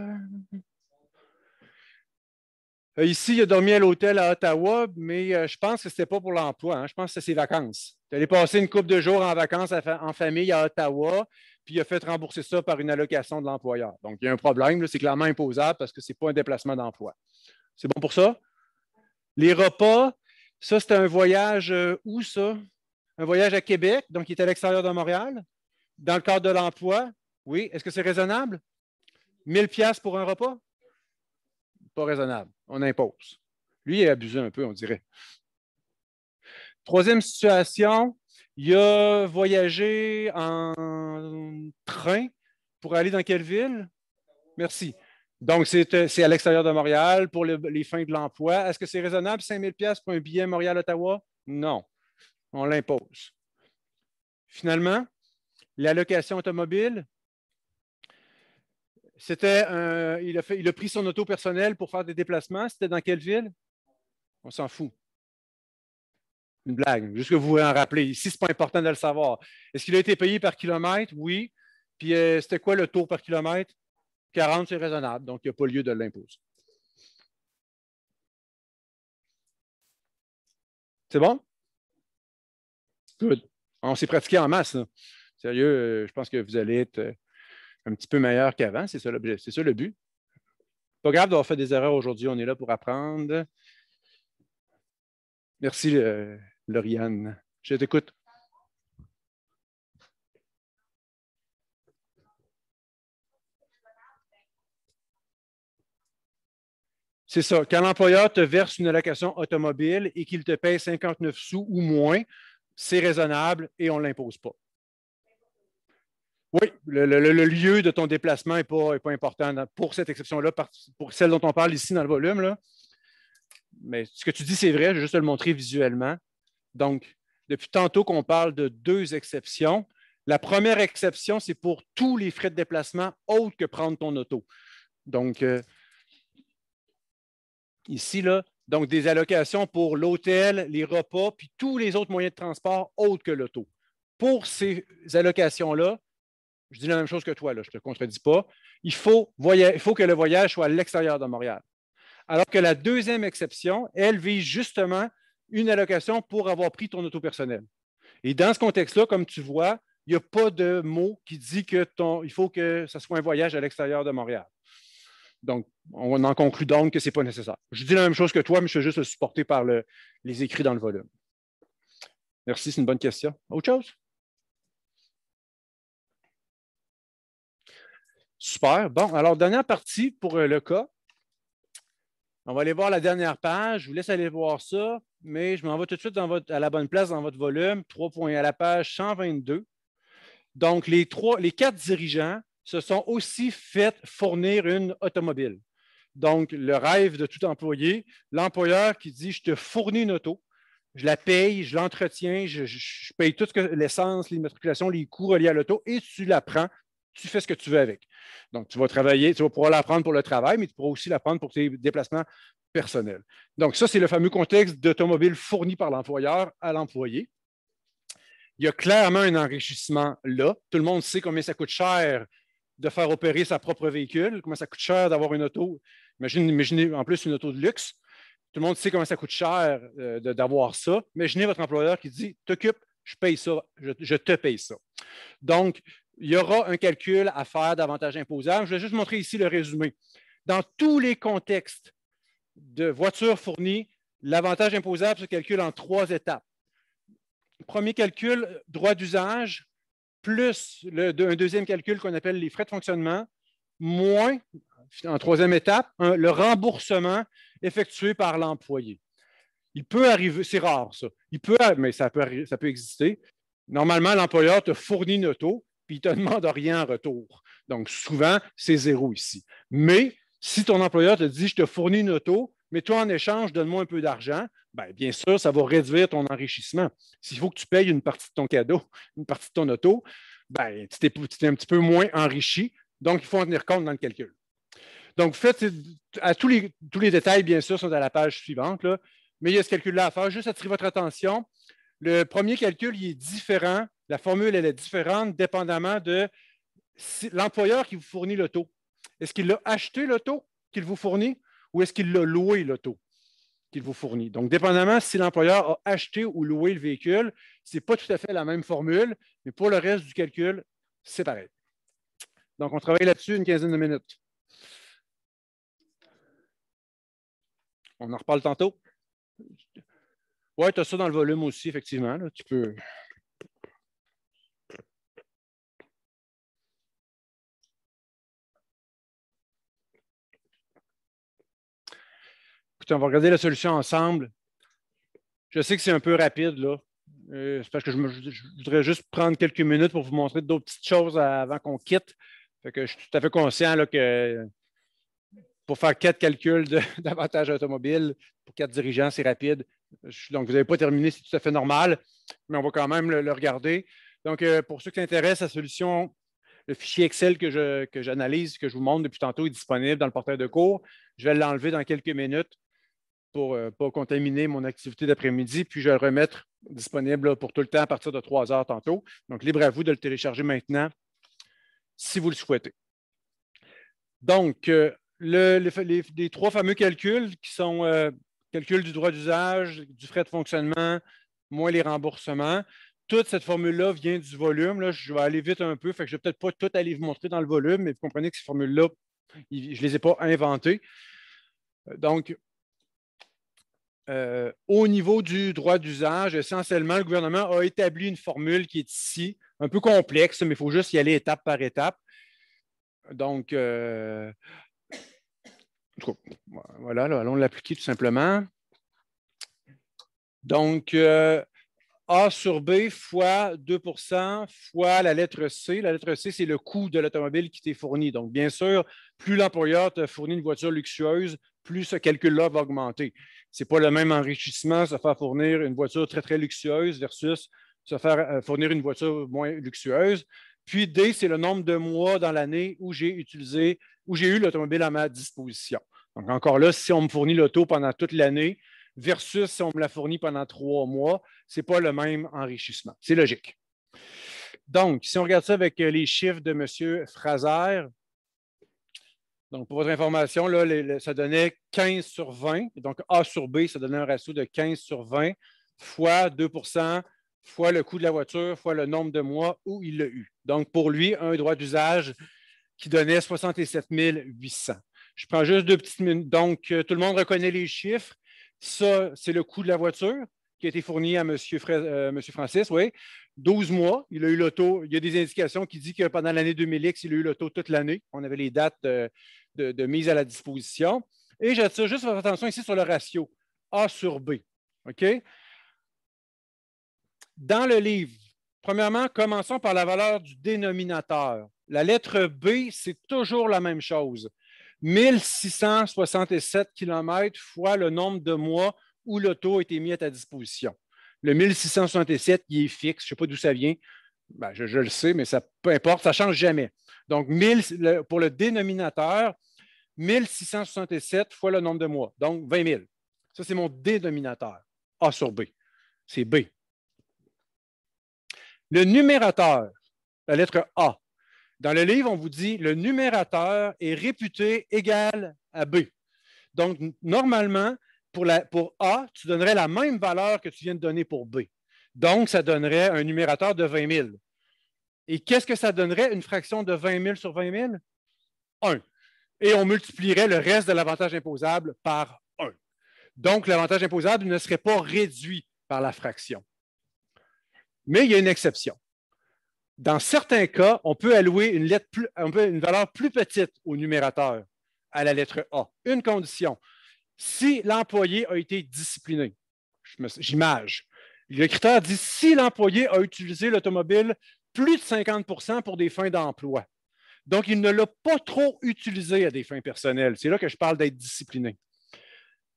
Euh, ici, il a dormi à l'hôtel à Ottawa, mais euh, je pense que ce n'était pas pour l'emploi. Hein. Je pense que c'est ses vacances. Il allait passé une couple de jours en vacances en famille à Ottawa, puis il a fait rembourser ça par une allocation de l'employeur. Donc, il y a un problème. C'est clairement imposable parce que ce n'est pas un déplacement d'emploi. C'est bon pour ça? Les repas, ça, c'était un voyage euh, où ça? Un voyage à Québec, donc il était à l'extérieur de Montréal, dans le cadre de l'emploi. Oui, est-ce que c'est raisonnable? 1000 pièces pour un repas? pas raisonnable. On impose. Lui, il a abusé un peu, on dirait. Troisième situation, il a voyagé en train pour aller dans quelle ville? Merci. Donc, c'est euh, à l'extérieur de Montréal pour les fins de l'emploi. Est-ce que c'est raisonnable, 5000 000 pour un billet Montréal-Ottawa? Non. On l'impose. Finalement, l'allocation automobile, c'était il, a pris son auto personnel pour faire des déplacements. C'était dans quelle ville? On s'en fout. Une blague, juste que vous voulez en rappeler. Ici, ce n'est pas important de le savoir. Est-ce qu'il a été payé par kilomètre? Oui. Puis euh, c'était quoi le taux par kilomètre? 40, c'est raisonnable, donc il n'y a pas lieu de l'imposer. C'est bon? Good. On s'est pratiqué en masse. Sérieux, euh, je pense que vous allez être. Euh, un petit peu meilleur qu'avant. C'est ça, le but. Pas grave d'avoir fait des erreurs aujourd'hui. On est là pour apprendre. Merci, euh, Lauriane. Je t'écoute. C'est ça. Quand l'employeur te verse une allocation automobile et qu'il te paye 59 sous ou moins, c'est raisonnable et on ne l'impose pas. Oui, le, lieu de ton déplacement n'est pas, pas, important pour cette exception-là, pour celle dont on parle ici dans le volume. Mais ce que tu dis, c'est vrai, je vais juste te le montrer visuellement. Donc, depuis tantôt qu'on parle de deux exceptions. La première exception, c'est pour tous les frais de déplacement autres que prendre ton auto. Donc, euh, ici, là, donc des allocations pour l'hôtel, les repas, puis tous les autres moyens de transport autres que l'auto. Pour ces allocations-là, je dis la même chose que toi, je ne te contredis pas, il faut, que le voyage soit à l'extérieur de Montréal. Alors que la deuxième exception, elle vise justement une allocation pour avoir pris ton auto personnel. Et dans ce contexte-là, comme tu vois, il n'y a pas de mot qui dit que ton, il faut que ce soit un voyage à l'extérieur de Montréal. Donc, on en conclut donc que ce n'est pas nécessaire. Je dis la même chose que toi, mais je suis juste supporté par les écrits dans le volume. Merci, c'est une bonne question. Autre chose? Super. Bon, alors, dernière partie pour euh, le cas. On va aller voir la dernière page. Je vous laisse aller voir ça, mais je m'en vais tout de suite dans à la bonne place dans votre volume. Trois points à la page 122. Donc, les, trois, les quatre dirigeants se sont aussi fait fournir une automobile. Donc, le rêve de tout employé, l'employeur qui dit Je te fournis une auto, je la paye, je l'entretiens, je, je, paye tout ce que l'essence, l'immatriculation, les coûts reliés à l'auto et tu la prends tu fais ce que tu veux avec. Donc, tu vas travailler, tu vas pouvoir l'apprendre pour le travail, mais tu pourras aussi l'apprendre pour tes déplacements personnels. Donc, ça, c'est le fameux contexte d'automobile fourni par l'employeur à l'employé. Il y a clairement un enrichissement là. Tout le monde sait combien ça coûte cher de faire opérer sa propre véhicule, comment ça coûte cher d'avoir une auto. Imaginez, imaginez en plus une auto de luxe. Tout le monde sait combien ça coûte cher euh, d'avoir ça. Imaginez votre employeur qui dit T'occupe, je paye ça, je te paye ça. Donc, il y aura un calcul à faire d'avantage imposable. Je vais juste montrer ici le résumé. Dans tous les contextes de voitures fournies, l'avantage imposable se calcule en trois étapes. Premier calcul, droit d'usage, plus un deuxième calcul qu'on appelle les frais de fonctionnement, moins, en troisième étape, le remboursement effectué par l'employé. Il peut arriver, c'est rare ça, il peut, mais ça peut, ça peut exister. Normalement, l'employeur te fournit une auto, puis il ne te demande rien en retour. Donc, souvent, c'est zéro ici. Mais si ton employeur te dit, je te fournis une auto, mais toi, en échange, donne-moi un peu d'argent, ben, bien, sûr, ça va réduire ton enrichissement. S'il faut que tu payes une partie de ton cadeau, une partie de ton auto, bien, tu t'es un petit peu moins enrichi. Donc, il faut en tenir compte dans le calcul. Donc, faites, à tous les, tous les détails, bien sûr, sont à la page suivante, mais il y a ce calcul-là à faire. Juste attirer votre attention. Le premier calcul, il est différent la formule, elle est différente dépendamment de l'employeur qui vous fournit l'auto. Est-ce qu'il a acheté l'auto qu'il vous fournit ou est-ce qu'il l'a loué l'auto qu'il vous fournit? Donc, dépendamment si l'employeur a acheté ou loué le véhicule, ce n'est pas tout à fait la même formule, mais pour le reste du calcul, c'est pareil. Donc, on travaille là-dessus une quinzaine de minutes. On en reparle tantôt. Oui, tu as ça dans le volume aussi, effectivement. Tu peux. on va regarder la solution ensemble. Je sais que c'est un peu rapide, là. Euh, c'est parce que je, voudrais juste prendre quelques minutes pour vous montrer d'autres petites choses avant qu'on quitte. je suis tout à fait conscient que pour faire quatre calculs <laughs> d'avantage automobile pour quatre dirigeants, c'est rapide. donc, vous n'avez pas terminé, c'est tout à fait normal, mais on va quand même le, regarder. Donc, euh, pour ceux qui s'intéressent, à la solution, le fichier Excel que, que j'analyse, que je vous montre depuis tantôt, est disponible dans le portail de cours. Je vais l'enlever dans quelques minutes pour ne euh, pas contaminer mon activité d'après-midi, puis je vais le remettre disponible pour tout le temps à partir de 3 heures tantôt. Donc, libre à vous de le télécharger maintenant si vous le souhaitez. Donc, euh, les, trois fameux calculs qui sont calculs euh, calcul du droit d'usage, du frais de fonctionnement, moins les remboursements. Toute cette formule-là vient du volume. Là, je vais aller vite un peu, fait que je ne vais peut-être pas tout aller vous montrer dans le volume, mais vous comprenez que ces formules-là, je ne les ai pas inventées. Donc, euh, au niveau du droit d'usage, essentiellement, le gouvernement a établi une formule qui est ici, un peu complexe, mais il faut juste y aller étape par étape. Donc, euh, voilà, allons l'appliquer tout simplement. Donc, euh, A sur B fois 2 fois la lettre C. La lettre C, c'est le coût de l'automobile qui t'est fourni. Donc, bien sûr, plus l'employeur te fournit une voiture luxueuse, plus ce calcul-là va augmenter. Ce n'est pas le même enrichissement se faire fournir une voiture très, très luxueuse versus se faire euh, fournir une voiture moins luxueuse. Puis D, c'est le nombre de mois dans l'année où j'ai utilisé, où j'ai eu l'automobile à ma disposition. Donc, encore là, si on me fournit l'auto pendant toute l'année versus si on me la fournit pendant trois mois, ce n'est pas le même enrichissement. C'est logique. Donc, si on regarde ça avec euh, les chiffres de M. Fraser, donc, pour votre information, ça donnait 15 sur 20. Donc, A sur B, ça donnait un ratio de 15 sur 20 fois 2 fois le coût de la voiture, fois le nombre de mois où il l'a eu. Donc, pour lui, un droit d'usage qui donnait 67 800. Je prends juste deux petites minutes. Donc, euh, tout le monde reconnaît les chiffres. Ça, c'est le coût de la voiture qui a été fourni à M. Euh, Monsieur Francis, oui. 12 mois, il a eu l'auto. Il y a des indications qui disent que pendant l'année 2000X, il a eu l'auto toute l'année. On avait les dates euh, de, mise à la disposition. Et j'attire juste votre attention ici sur le ratio A sur B. OK? Dans le livre, premièrement, commençons par la valeur du dénominateur. La lettre B, c'est toujours la même chose. 1667 km fois le nombre de mois où l'auto a été mis à ta disposition. Le 1667, il est fixe. Je ne sais pas d'où ça vient. Ben, je, le sais, mais ça, peu importe, ça ne change jamais. Donc, pour le dénominateur, 1667 fois le nombre de mois, donc 20 000. Ça, c'est mon dénominateur, A sur B. C'est B. Le numérateur, la lettre A. Dans le livre, on vous dit le numérateur est réputé égal à B. Donc, normalement, pour, A, tu donnerais la même valeur que tu viens de donner pour B. Donc, ça donnerait un numérateur de 20 000. Et qu'est-ce que ça donnerait une fraction de 20 000 sur 20 000? 1. Et on multiplierait le reste de l'avantage imposable par 1. Donc, l'avantage imposable ne serait pas réduit par la fraction. Mais il y a une exception. Dans certains cas, on peut allouer une valeur plus petite au numérateur, à la lettre A. Une condition, si l'employé a été discipliné. J'image. Le critère dit si l'employé a utilisé l'automobile plus de 50 pour des fins d'emploi. Donc, il ne l'a pas trop utilisé à des fins personnelles. C'est là que je parle d'être discipliné.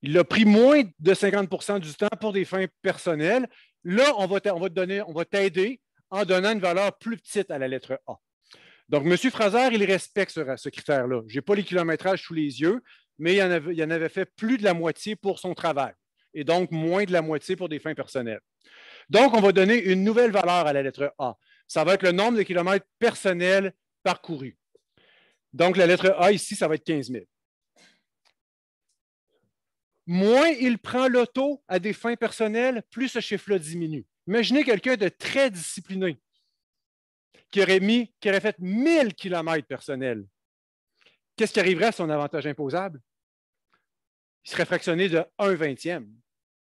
Il a pris moins de 50 du temps pour des fins personnelles. Là, on va, donner, on va t'aider en donnant une valeur plus petite à la lettre A. Donc, M. Fraser, il respecte ce, ce critère-là. Je n'ai pas les kilométrages sous les yeux, mais il en, avait, en avait fait plus de la moitié pour son travail et donc moins de la moitié pour des fins personnelles. Donc, on va donner une nouvelle valeur à la lettre A. Ça va être le nombre de kilomètres personnels parcourus. Donc, la lettre A ici, ça va être 15 000. Moins il prend l'auto à des fins personnelles, plus ce chiffre-là diminue. Imaginez quelqu'un de très discipliné qui aurait, mis, qui aurait fait 1000 kilomètres personnels qu'est-ce qui arriverait à son avantage imposable? Il serait fractionné de 1 vingtième.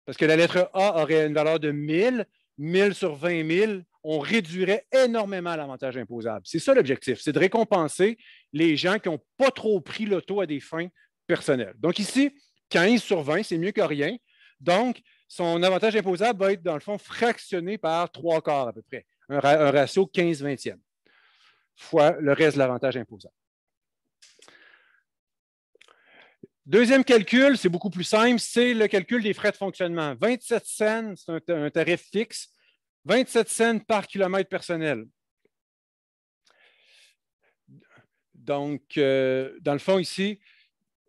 Parce que la lettre A aurait une valeur de 1000, 1000 sur 20 000, on réduirait énormément l'avantage imposable. C'est ça l'objectif, c'est de récompenser les gens qui n'ont pas trop pris l'auto à des fins personnelles. Donc ici, 15 sur 20, c'est mieux que rien. Donc, son avantage imposable va être, dans le fond, fractionné par trois quarts à peu près, un, ratio 15 vingtième, fois le reste de l'avantage imposable. Deuxième calcul, c'est beaucoup plus simple, c'est le calcul des frais de fonctionnement. 27 cents, c'est un, tarif fixe, 27 cents par kilomètre personnel. Donc, euh, dans le fond, ici,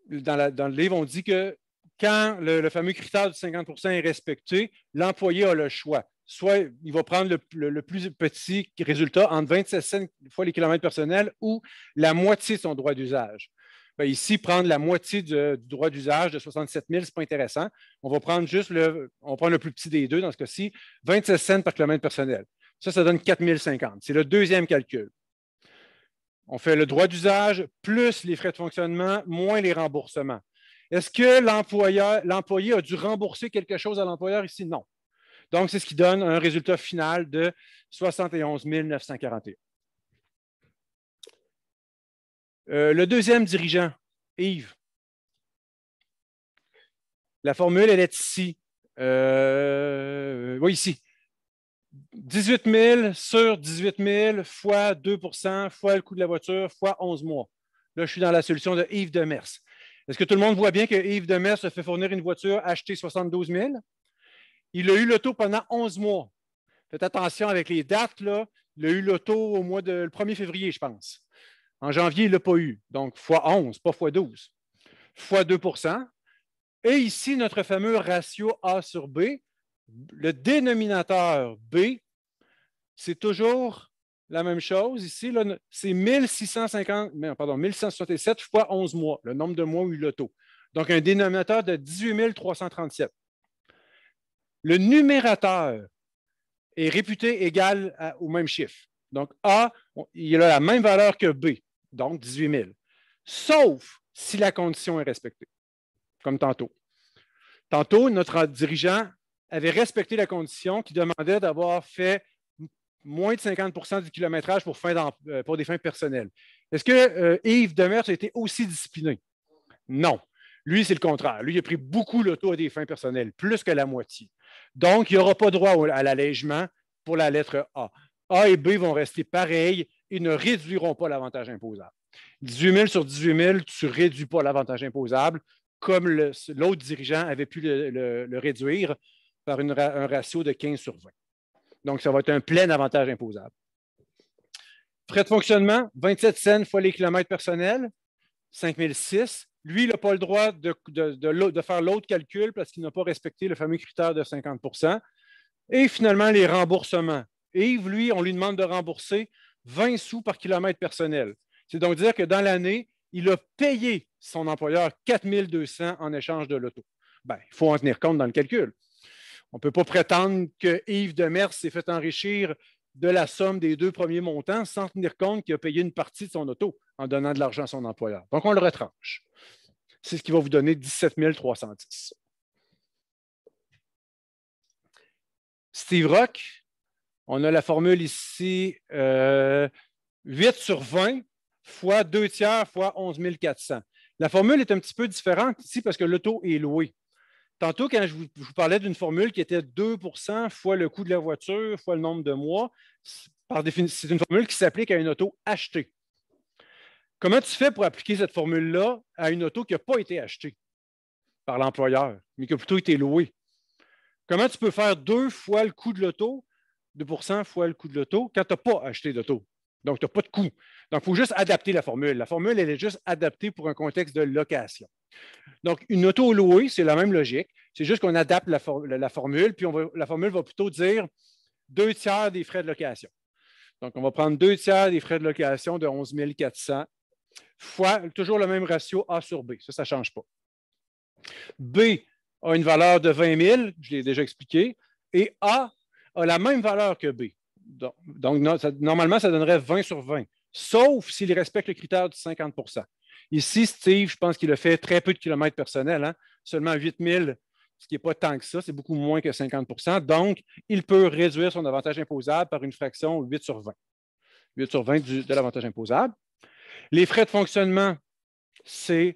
dans, le livre, on dit que quand le, fameux critère de 50 est respecté, l'employé a le choix. Soit il va prendre le, le, plus petit résultat entre 27 cents fois les kilomètres personnels ou la moitié de son droit d'usage. Ben, ici, prendre la moitié du droit d'usage de 67 000, ce n'est pas intéressant. On va prendre juste le, on prend le plus petit des deux dans ce cas-ci, 26 cents par kilomètre personnel. Ça, ça donne 4 050. C'est le deuxième calcul. On fait le droit d'usage plus les frais de fonctionnement, moins les remboursements. Est-ce que l'employé a dû rembourser quelque chose à l'employeur ici? Non. Donc, c'est ce qui donne un résultat final de 71 941. Euh, le deuxième dirigeant, Yves. La formule, elle est ici. Euh, oui, ici. 18 000 sur 18 000 fois 2 fois le coût de la voiture fois 11 mois. Là, je suis dans la solution de Yves Demers. Est-ce que tout le monde voit bien que Yves Demers se fait fournir une voiture achetée 72 000? Il a eu l'auto pendant 11 mois. Faites attention avec les dates. Là. Il a eu l'auto au mois de, le 1er février, je pense. En janvier, il ne l'a pas eu. Donc, fois 11, pas fois 12. Fois 2 Et ici, notre fameux ratio A sur B, le dénominateur B, c'est toujours la même chose. Ici, c'est 1650, pardon, 1167 fois 11 mois, le nombre de mois où il taux. Donc, un dénominateur de 18 337. Le numérateur est réputé égal au même chiffre. Donc, A, il a la même valeur que B donc 18 000, sauf si la condition est respectée, comme tantôt. Tantôt, notre dirigeant avait respecté la condition qui demandait d'avoir fait moins de 50 du kilométrage euh, pour, des fins personnelles. Est-ce que euh, Yves Demers a été aussi discipliné? Non. Lui, c'est le contraire. Lui, il a pris beaucoup l'auto à des fins personnelles, plus que la moitié. Donc, il n'y aura pas droit à l'allègement pour la lettre A. A et B vont rester pareils ils ne réduiront pas l'avantage imposable. 18 000 sur 18 000, tu ne réduis pas l'avantage imposable, comme l'autre dirigeant avait pu le, réduire par un ratio de 15 sur 20. Donc, ça va être un plein avantage imposable. Frais de fonctionnement, 27 cents fois les kilomètres personnels, 5006. Lui, il n'a pas le droit de, de faire l'autre calcul parce qu'il n'a pas respecté le fameux critère de 50 Et finalement, les remboursements. Yves, lui, on lui demande de rembourser 20 sous par kilomètre personnel. C'est donc dire que dans l'année, il a payé son employeur 4200 en échange de l'auto. Ben, il faut en tenir compte dans le calcul. On ne peut pas prétendre que Yves Demers s'est fait enrichir de la somme des deux premiers montants sans tenir compte qu'il a payé une partie de son auto en donnant de l'argent à son employeur. Donc, on le retranche. C'est ce qui va vous donner 17 310. Steve Rock on a la formule ici 8 euh, sur 20 fois 2 tiers fois 11 400. La formule est un petit peu différente ici parce que l'auto est loué. Tantôt, quand je vous, je vous parlais d'une formule qui était 2 fois le coût de la voiture fois le nombre de mois, c'est une formule qui s'applique à une auto achetée. Comment tu fais pour appliquer cette formule-là à une auto qui n'a pas été achetée par l'employeur, mais qui a plutôt été louée? Comment tu peux faire deux fois le coût de l'auto 2 fois le coût de l'auto quand tu n'as pas acheté d'auto. Donc, tu n'as pas de coût. Donc, il faut juste adapter la formule. La formule, elle est juste adaptée pour un contexte de location. Donc, une auto louée, c'est la même logique. C'est juste qu'on adapte la, formule, puis on va, la formule va plutôt dire deux tiers des frais de location. Donc, on va prendre deux tiers des frais de location de 11 400 fois toujours le même ratio A sur B. Ça, ça ne change pas. B a une valeur de 20 000, je l'ai déjà expliqué, et A a la même valeur que B. Donc, normalement, ça donnerait 20 sur 20, sauf s'il respecte le critère de 50 Ici, Steve, je pense qu'il a fait très peu de kilomètres personnels, hein. seulement seulement 8000, ce qui n'est pas tant que ça, c'est beaucoup moins que 50 Donc, il peut réduire son avantage imposable par une fraction 8 sur 20. 8 sur 20 de l'avantage imposable. Les frais de fonctionnement, c'est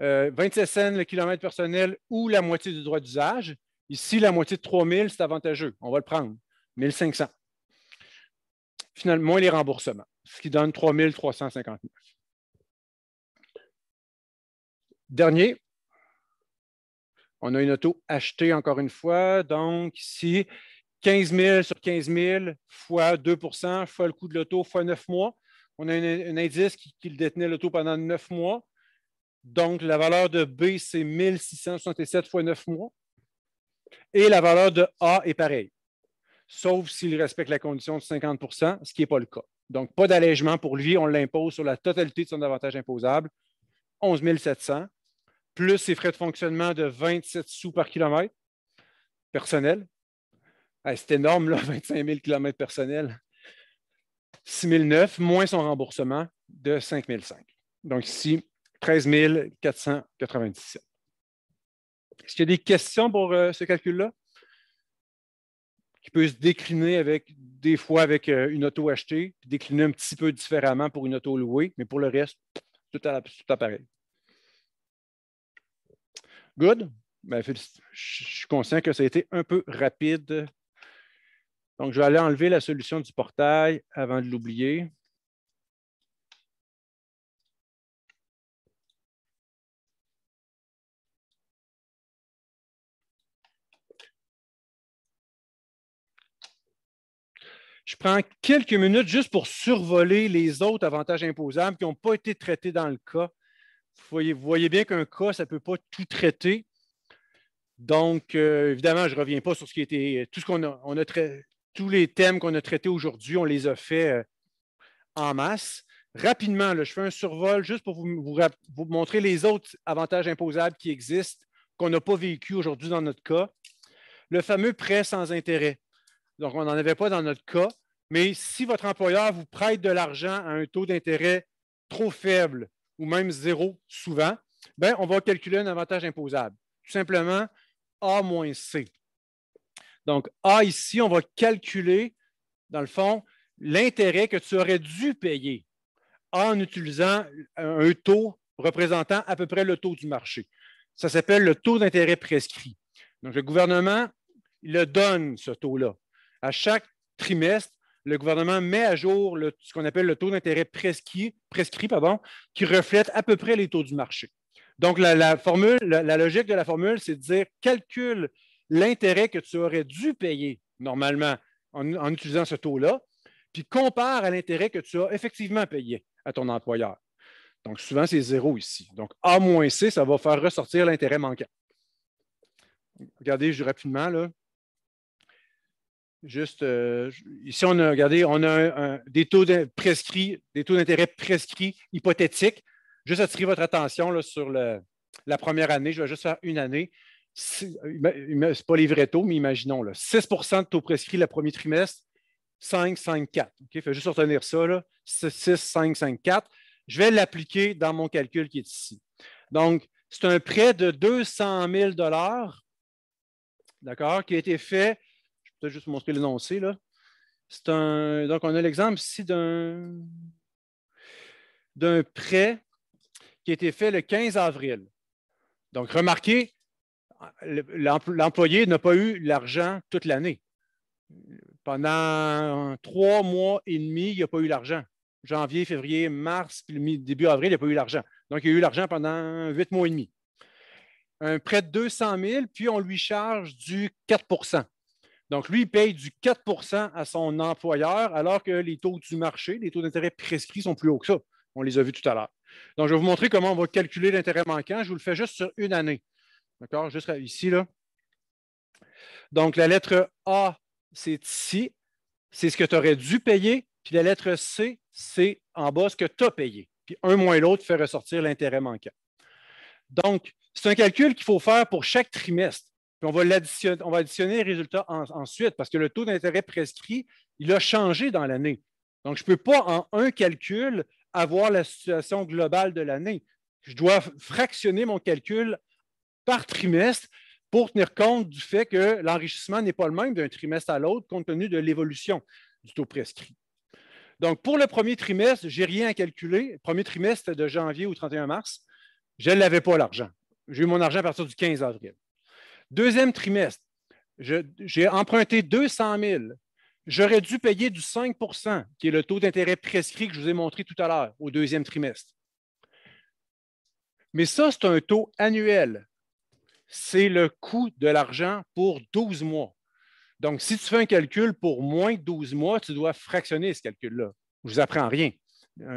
euh, 27 cents le kilomètre personnel ou la moitié du droit d'usage. Ici, la moitié de 3 000, c'est avantageux. On va le prendre. 1 500. Finalement, moins les remboursements, ce qui donne 3 359. Dernier, on a une auto achetée encore une fois. Donc, ici, 15 000 sur 15 000 fois 2 fois le coût de l'auto fois 9 mois. On a un, indice qui, détenait l'auto pendant 9 mois. Donc, la valeur de B, c'est 1667 fois 9 mois. Et la valeur de A est pareille, sauf s'il respecte la condition de 50 ce qui n'est pas le cas. Donc, pas d'allègement pour lui, on l'impose sur la totalité de son avantage imposable, 11 700, plus ses frais de fonctionnement de 27 sous par kilomètre personnel. C'est énorme, là, 25 <laughs> 000 kilomètres personnels. 6 009, moins son remboursement de 5 500. Donc, ici, 13 497. Est-ce qu'il y a des questions pour euh, ce calcul-là? Qui peut se décliner avec, des fois avec euh, une auto achetée, décliner un petit peu différemment pour une auto louée, mais pour le reste, tout, à, tout pareil. Good. Ben, je suis conscient que ça a été un peu rapide. Donc, je vais aller enlever la solution du portail avant de l'oublier. je prends quelques minutes juste pour survoler les autres avantages imposables qui n'ont pas été traités dans le cas. Vous voyez, bien qu'un cas, ça ne peut pas tout traiter. Donc, euh, évidemment, je ne reviens pas sur ce qui était. Euh, tout ce qu'on a, on tous les thèmes qu'on a traités aujourd'hui, on les a faits euh, en masse. Rapidement, je fais un survol juste pour vous montrer les autres avantages imposables qui existent, qu'on n'a pas vécu aujourd'hui dans notre cas. Le fameux prêt sans intérêt. Donc, on n'en avait pas dans notre cas. Mais si votre employeur vous prête de l'argent à un taux d'intérêt trop faible ou même zéro souvent, bien, on va calculer un avantage imposable. Tout simplement A moins C. Donc, A ici, on va calculer, dans le fond, l'intérêt que tu aurais dû payer en utilisant un taux représentant à peu près le taux du marché. Ça s'appelle le taux d'intérêt prescrit. Donc, le gouvernement, il le donne, ce taux-là. À chaque trimestre, le gouvernement met à jour ce qu'on appelle le taux d'intérêt prescrit, prescrit qui reflète à peu près les taux du marché. Donc, la, formule, la, logique de la formule, c'est de dire calcule l'intérêt que tu aurais dû payer normalement en, utilisant ce taux-là, puis compare à l'intérêt que tu as effectivement payé à ton employeur. Donc, souvent, c'est zéro ici. Donc, A-C, ça va faire ressortir l'intérêt manquant. Regardez je, rapidement, là, Juste, euh, ici, on a, regardez, on a des taux prescrits, des taux d'intérêt prescrits hypothétiques. Juste attirer votre attention sur la première année. Je vais juste faire une année. Ce n'est pas les vrais taux, mais imaginons. Là, 6 de taux prescrits le premier trimestre, 5, 5, 4. Il faut juste retenir ça. 6, 5, 5, 4. Je vais l'appliquer dans mon calcul qui est ici. Donc, c'est un prêt de 200 000 d'accord, qui a été fait peut juste montrer l'énoncé. Là. C'est un, donc, on a l'exemple ici d'un, d'un prêt qui a été fait le 15 avril. Donc, remarquez, l'employé n'a pas eu l'argent toute l'année. Pendant trois mois et demi, il n'a pas eu l'argent. Janvier, février, mars, puis début avril, il n'a pas eu l'argent. Donc, il a eu l'argent pendant huit mois et demi. Un prêt de 200 000, puis on lui charge du 4 donc, lui, il paye du 4 à son employeur, alors que les taux du marché, les taux d'intérêt prescrits sont plus hauts que ça. On les a vus tout à l'heure. Donc, je vais vous montrer comment on va calculer l'intérêt manquant. Je vous le fais juste sur une année. D'accord? Juste ici, là. Donc, la lettre A, c'est ici. C'est ce que tu aurais dû payer. Puis la lettre C, c'est en bas ce que tu as payé. Puis un moins l'autre fait ressortir l'intérêt manquant. Donc, c'est un calcul qu'il faut faire pour chaque trimestre on va, additionner les résultats ensuite parce que le taux d'intérêt prescrit, il a changé dans l'année. Donc, je ne peux pas en un calcul avoir la situation globale de l'année. Je dois fractionner mon calcul par trimestre pour tenir compte du fait que l'enrichissement n'est pas le même d'un trimestre à l'autre compte tenu de l'évolution du taux prescrit. Donc, pour le premier trimestre, je n'ai rien à calculer. Premier trimestre de janvier au 31 mars, je n'avais pas l'argent. J'ai eu mon argent à partir du 15 avril. Deuxième trimestre, j'ai emprunté 200 000. J'aurais dû payer du 5 qui est le taux d'intérêt prescrit que je vous ai montré tout à l'heure au deuxième trimestre. Mais ça, c'est un taux annuel. C'est le coût de l'argent pour 12 mois. Donc, si tu fais un calcul pour moins de 12 mois, tu dois fractionner ce calcul-là. Je ne vous apprends rien.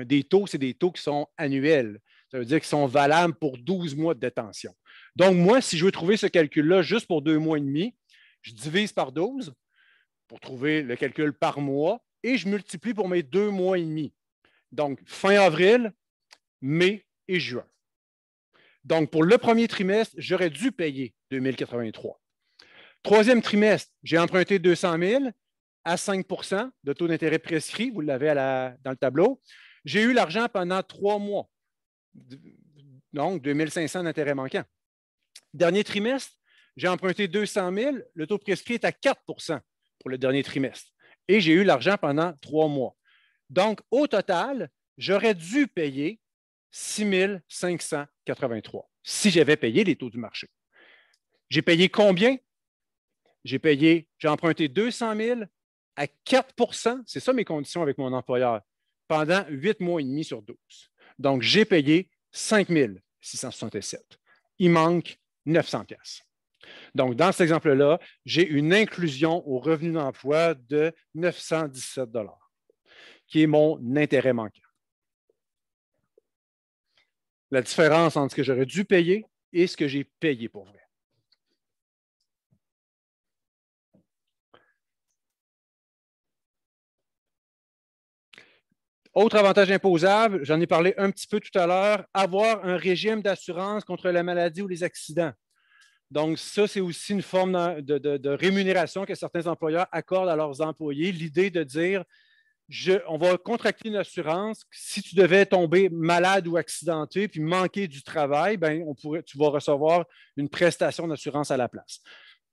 Des taux, c'est des taux qui sont annuels. Ça veut dire qu'ils sont valables pour 12 mois de détention. Donc, moi, si je veux trouver ce calcul-là juste pour deux mois et demi, je divise par 12 pour trouver le calcul par mois et je multiplie pour mes deux mois et demi. Donc, fin avril, mai et juin. Donc, pour le premier trimestre, j'aurais dû payer 2083. Troisième trimestre, j'ai emprunté 200 000 à 5 de taux d'intérêt prescrit, vous l'avez dans le tableau. J'ai eu l'argent pendant trois mois, donc 2500 d'intérêt manquant. Dernier trimestre, j'ai emprunté 200 000. Le taux prescrit est à 4 pour le dernier trimestre. Et j'ai eu l'argent pendant trois mois. Donc, au total, j'aurais dû payer 6 583 si j'avais payé les taux du marché. J'ai payé combien? J'ai payé, j'ai emprunté 200 000 à 4 c'est ça mes conditions avec mon employeur, pendant huit mois et demi sur 12. Donc, j'ai payé 5 667. Il manque 900 Donc, dans cet exemple-là, j'ai une inclusion au revenu d'emploi de 917 qui est mon intérêt manquant. La différence entre ce que j'aurais dû payer et ce que j'ai payé pour vrai. Autre avantage imposable, j'en ai parlé un petit peu tout à l'heure, avoir un régime d'assurance contre la maladie ou les accidents. Donc, ça, c'est aussi une forme de, rémunération que certains employeurs accordent à leurs employés. L'idée de dire, on va contracter une assurance. Si tu devais tomber malade ou accidenté puis manquer du travail, bien, on pourrait, tu vas recevoir une prestation d'assurance à la place.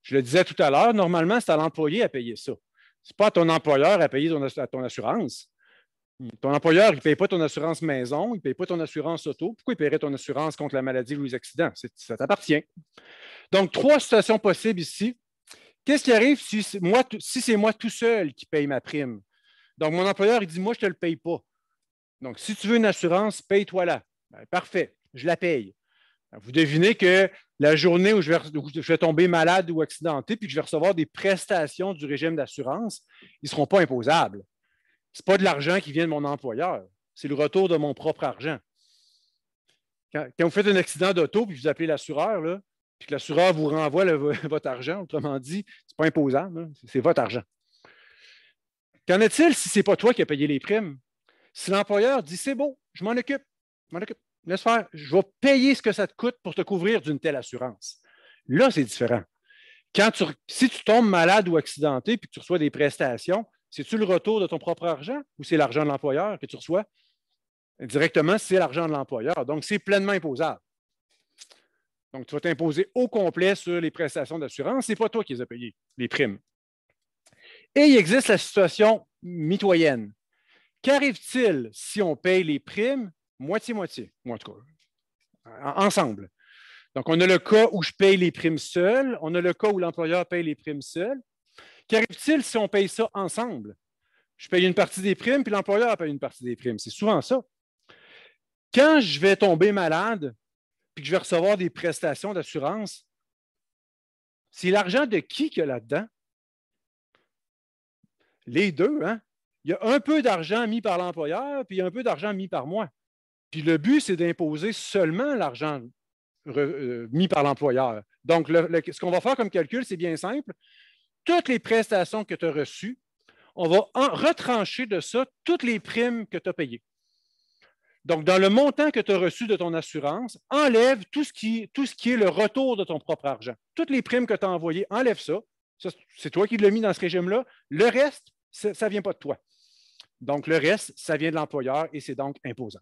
Je le disais tout à l'heure, normalement, c'est à l'employé à payer ça. Ce n'est pas à ton employeur à payer ton assurance ton employeur, il ne paye pas ton assurance maison, il ne paye pas ton assurance auto. Pourquoi il paierait ton assurance contre la maladie ou les accidents? Ça t'appartient. Donc, trois situations possibles ici. Qu'est-ce qui arrive si, si c'est moi tout seul qui paye ma prime? Donc, mon employeur, il dit, moi, je ne te le paye pas. Donc, si tu veux une assurance, paye-toi là. Ben, parfait, je la paye. Ben, vous devinez que la journée où je, vais, tomber malade ou accidenté, puis que je vais recevoir des prestations du régime d'assurance, ils ne seront pas imposables n'est pas de l'argent qui vient de mon employeur, c'est le retour de mon propre argent. Quand, vous faites un accident d'auto puis vous appelez l'assureur, puis que l'assureur vous renvoie <laughs> votre argent, autrement dit, ce n'est pas imposable, c'est votre argent. Qu'en est-il si ce n'est pas toi qui as payé les primes? Si l'employeur dit c'est beau, je m'en occupe, je m'en occupe, laisse faire, je vais payer ce que ça te coûte pour te couvrir d'une telle assurance. Là, c'est différent. si tu tombes malade ou accidenté puis que tu reçois des prestations, c'est-tu le retour de ton propre argent ou c'est l'argent de l'employeur que tu reçois? Directement, c'est l'argent de l'employeur. Donc, c'est pleinement imposable. Donc, tu vas t'imposer au complet sur les prestations d'assurance. Ce n'est pas toi qui les as payées, les primes. Et il existe la situation mitoyenne. Qu'arrive-t-il si on paye les primes moitié-moitié, moi en tout cas, ensemble? Donc, on a le cas où je paye les primes seul, on a le cas où l'employeur paye les primes seul, Qu'arrive-t-il si on paye ça ensemble? Je paye une partie des primes, puis l'employeur paye une partie des primes. C'est souvent ça. Quand je vais tomber malade, puis que je vais recevoir des prestations d'assurance, c'est l'argent de qui qu'il y a là-dedans? Les deux, hein? Il y a un peu d'argent mis par l'employeur, puis il y a un peu d'argent mis par moi. Puis le but, c'est d'imposer seulement l'argent euh, mis par l'employeur. Donc, ce qu'on va faire comme calcul, c'est bien simple toutes les prestations que tu as reçues, on va retrancher de ça toutes les primes que tu as payées. Donc, dans le montant que tu as reçu de ton assurance, enlève tout ce, qui, tout ce qui est le retour de ton propre argent. Toutes les primes que tu as envoyées, enlève ça. c'est toi qui l'as mis dans ce régime-là. Le reste, ça ne vient pas de toi. Donc, le reste, ça vient de l'employeur et c'est donc imposant.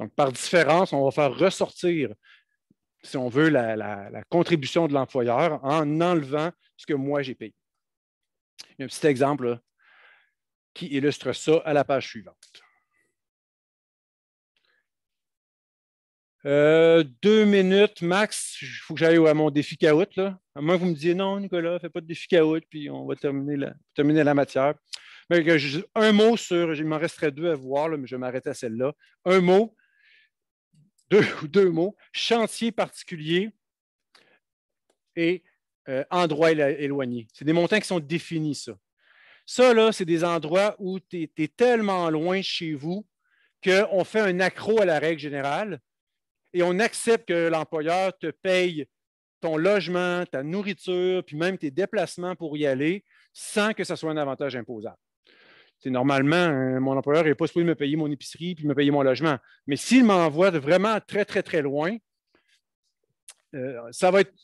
Donc, par différence, on va faire ressortir, si on veut, la contribution de l'employeur en enlevant ce que moi j'ai payé. un petit exemple qui illustre ça à la page suivante. Euh, deux minutes max, il faut que j'aille à mon défi caout. À moins que vous me disiez non, Nicolas, ne fais pas de défi caout, puis on va terminer la, terminer la matière. un mot sur, il m'en resterait deux à voir, mais je vais m'arrêter à celle-là. Un mot, deux, <laughs> deux mots, chantier particulier et euh, endroits éloignés. C'est des montants qui sont définis, ça. Ça, là, c'est des endroits où tu es, tellement loin chez vous qu'on fait un accro à la règle générale et on accepte que l'employeur te paye ton logement, ta nourriture, puis même tes déplacements pour y aller sans que ça soit un avantage imposable. C'est normalement, hein, mon employeur n'est pas supposé me payer mon épicerie puis me payer mon logement. Mais s'il m'envoie vraiment très, très, très loin, euh,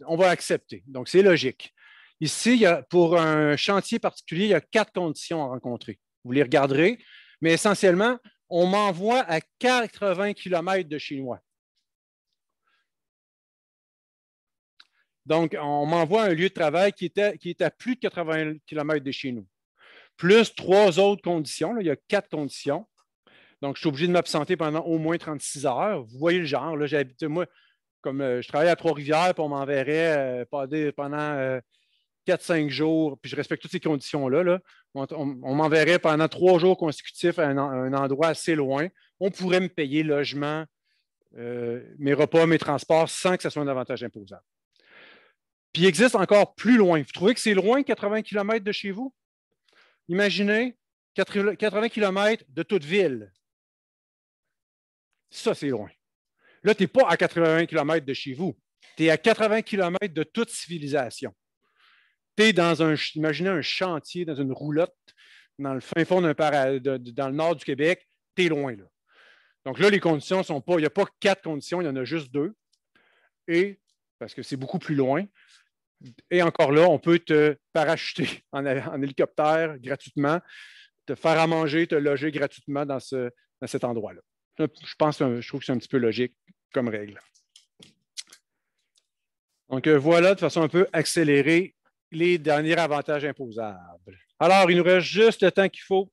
on va accepter. Donc, c'est logique. Ici, pour un chantier particulier, il y a quatre conditions à rencontrer. Vous les regarderez, mais essentiellement, on m'envoie à 80 km de chez moi. Donc, on m'envoie un lieu de travail qui, est à plus de 80 km de chez nous, plus trois autres conditions. il y a quatre conditions. Donc, je suis obligé de m'absenter pendant au moins 36 heures. Vous voyez le genre. Là, moi, comme euh, je travaillais à Trois-Rivières, puis on m'enverrait euh, pendant 4-5 euh, jours, puis je respecte toutes ces conditions-là. Là. On, m'enverrait pendant trois jours consécutifs à un, endroit assez loin. On pourrait me payer logement, mes repas, mes transports, sans que ce soit un avantage imposable. Puis il existe encore plus loin. Vous trouvez que c'est loin, 80 km de chez vous? Imaginez 80 km de toute ville. Ça, c'est loin. Là, tu n'es pas à 80 km de chez vous. Tu es à 80 km de toute civilisation. Tu es dans un, imaginez un chantier, dans une roulotte, dans le fin fond d'un dans le nord du Québec, tu es loin là. Donc là, les conditions sont pas, il n'y a pas quatre conditions, il y en a juste deux. Et, parce que c'est beaucoup plus loin, et encore là, on peut te parachuter <laughs> en, en hélicoptère gratuitement, te faire à manger, te loger gratuitement dans, dans cet endroit-là. Je pense, je trouve que c'est un petit peu logique comme règle. Donc euh, voilà, de façon un peu accélérée, les derniers avantages imposables. Alors, il nous reste juste le temps qu'il faut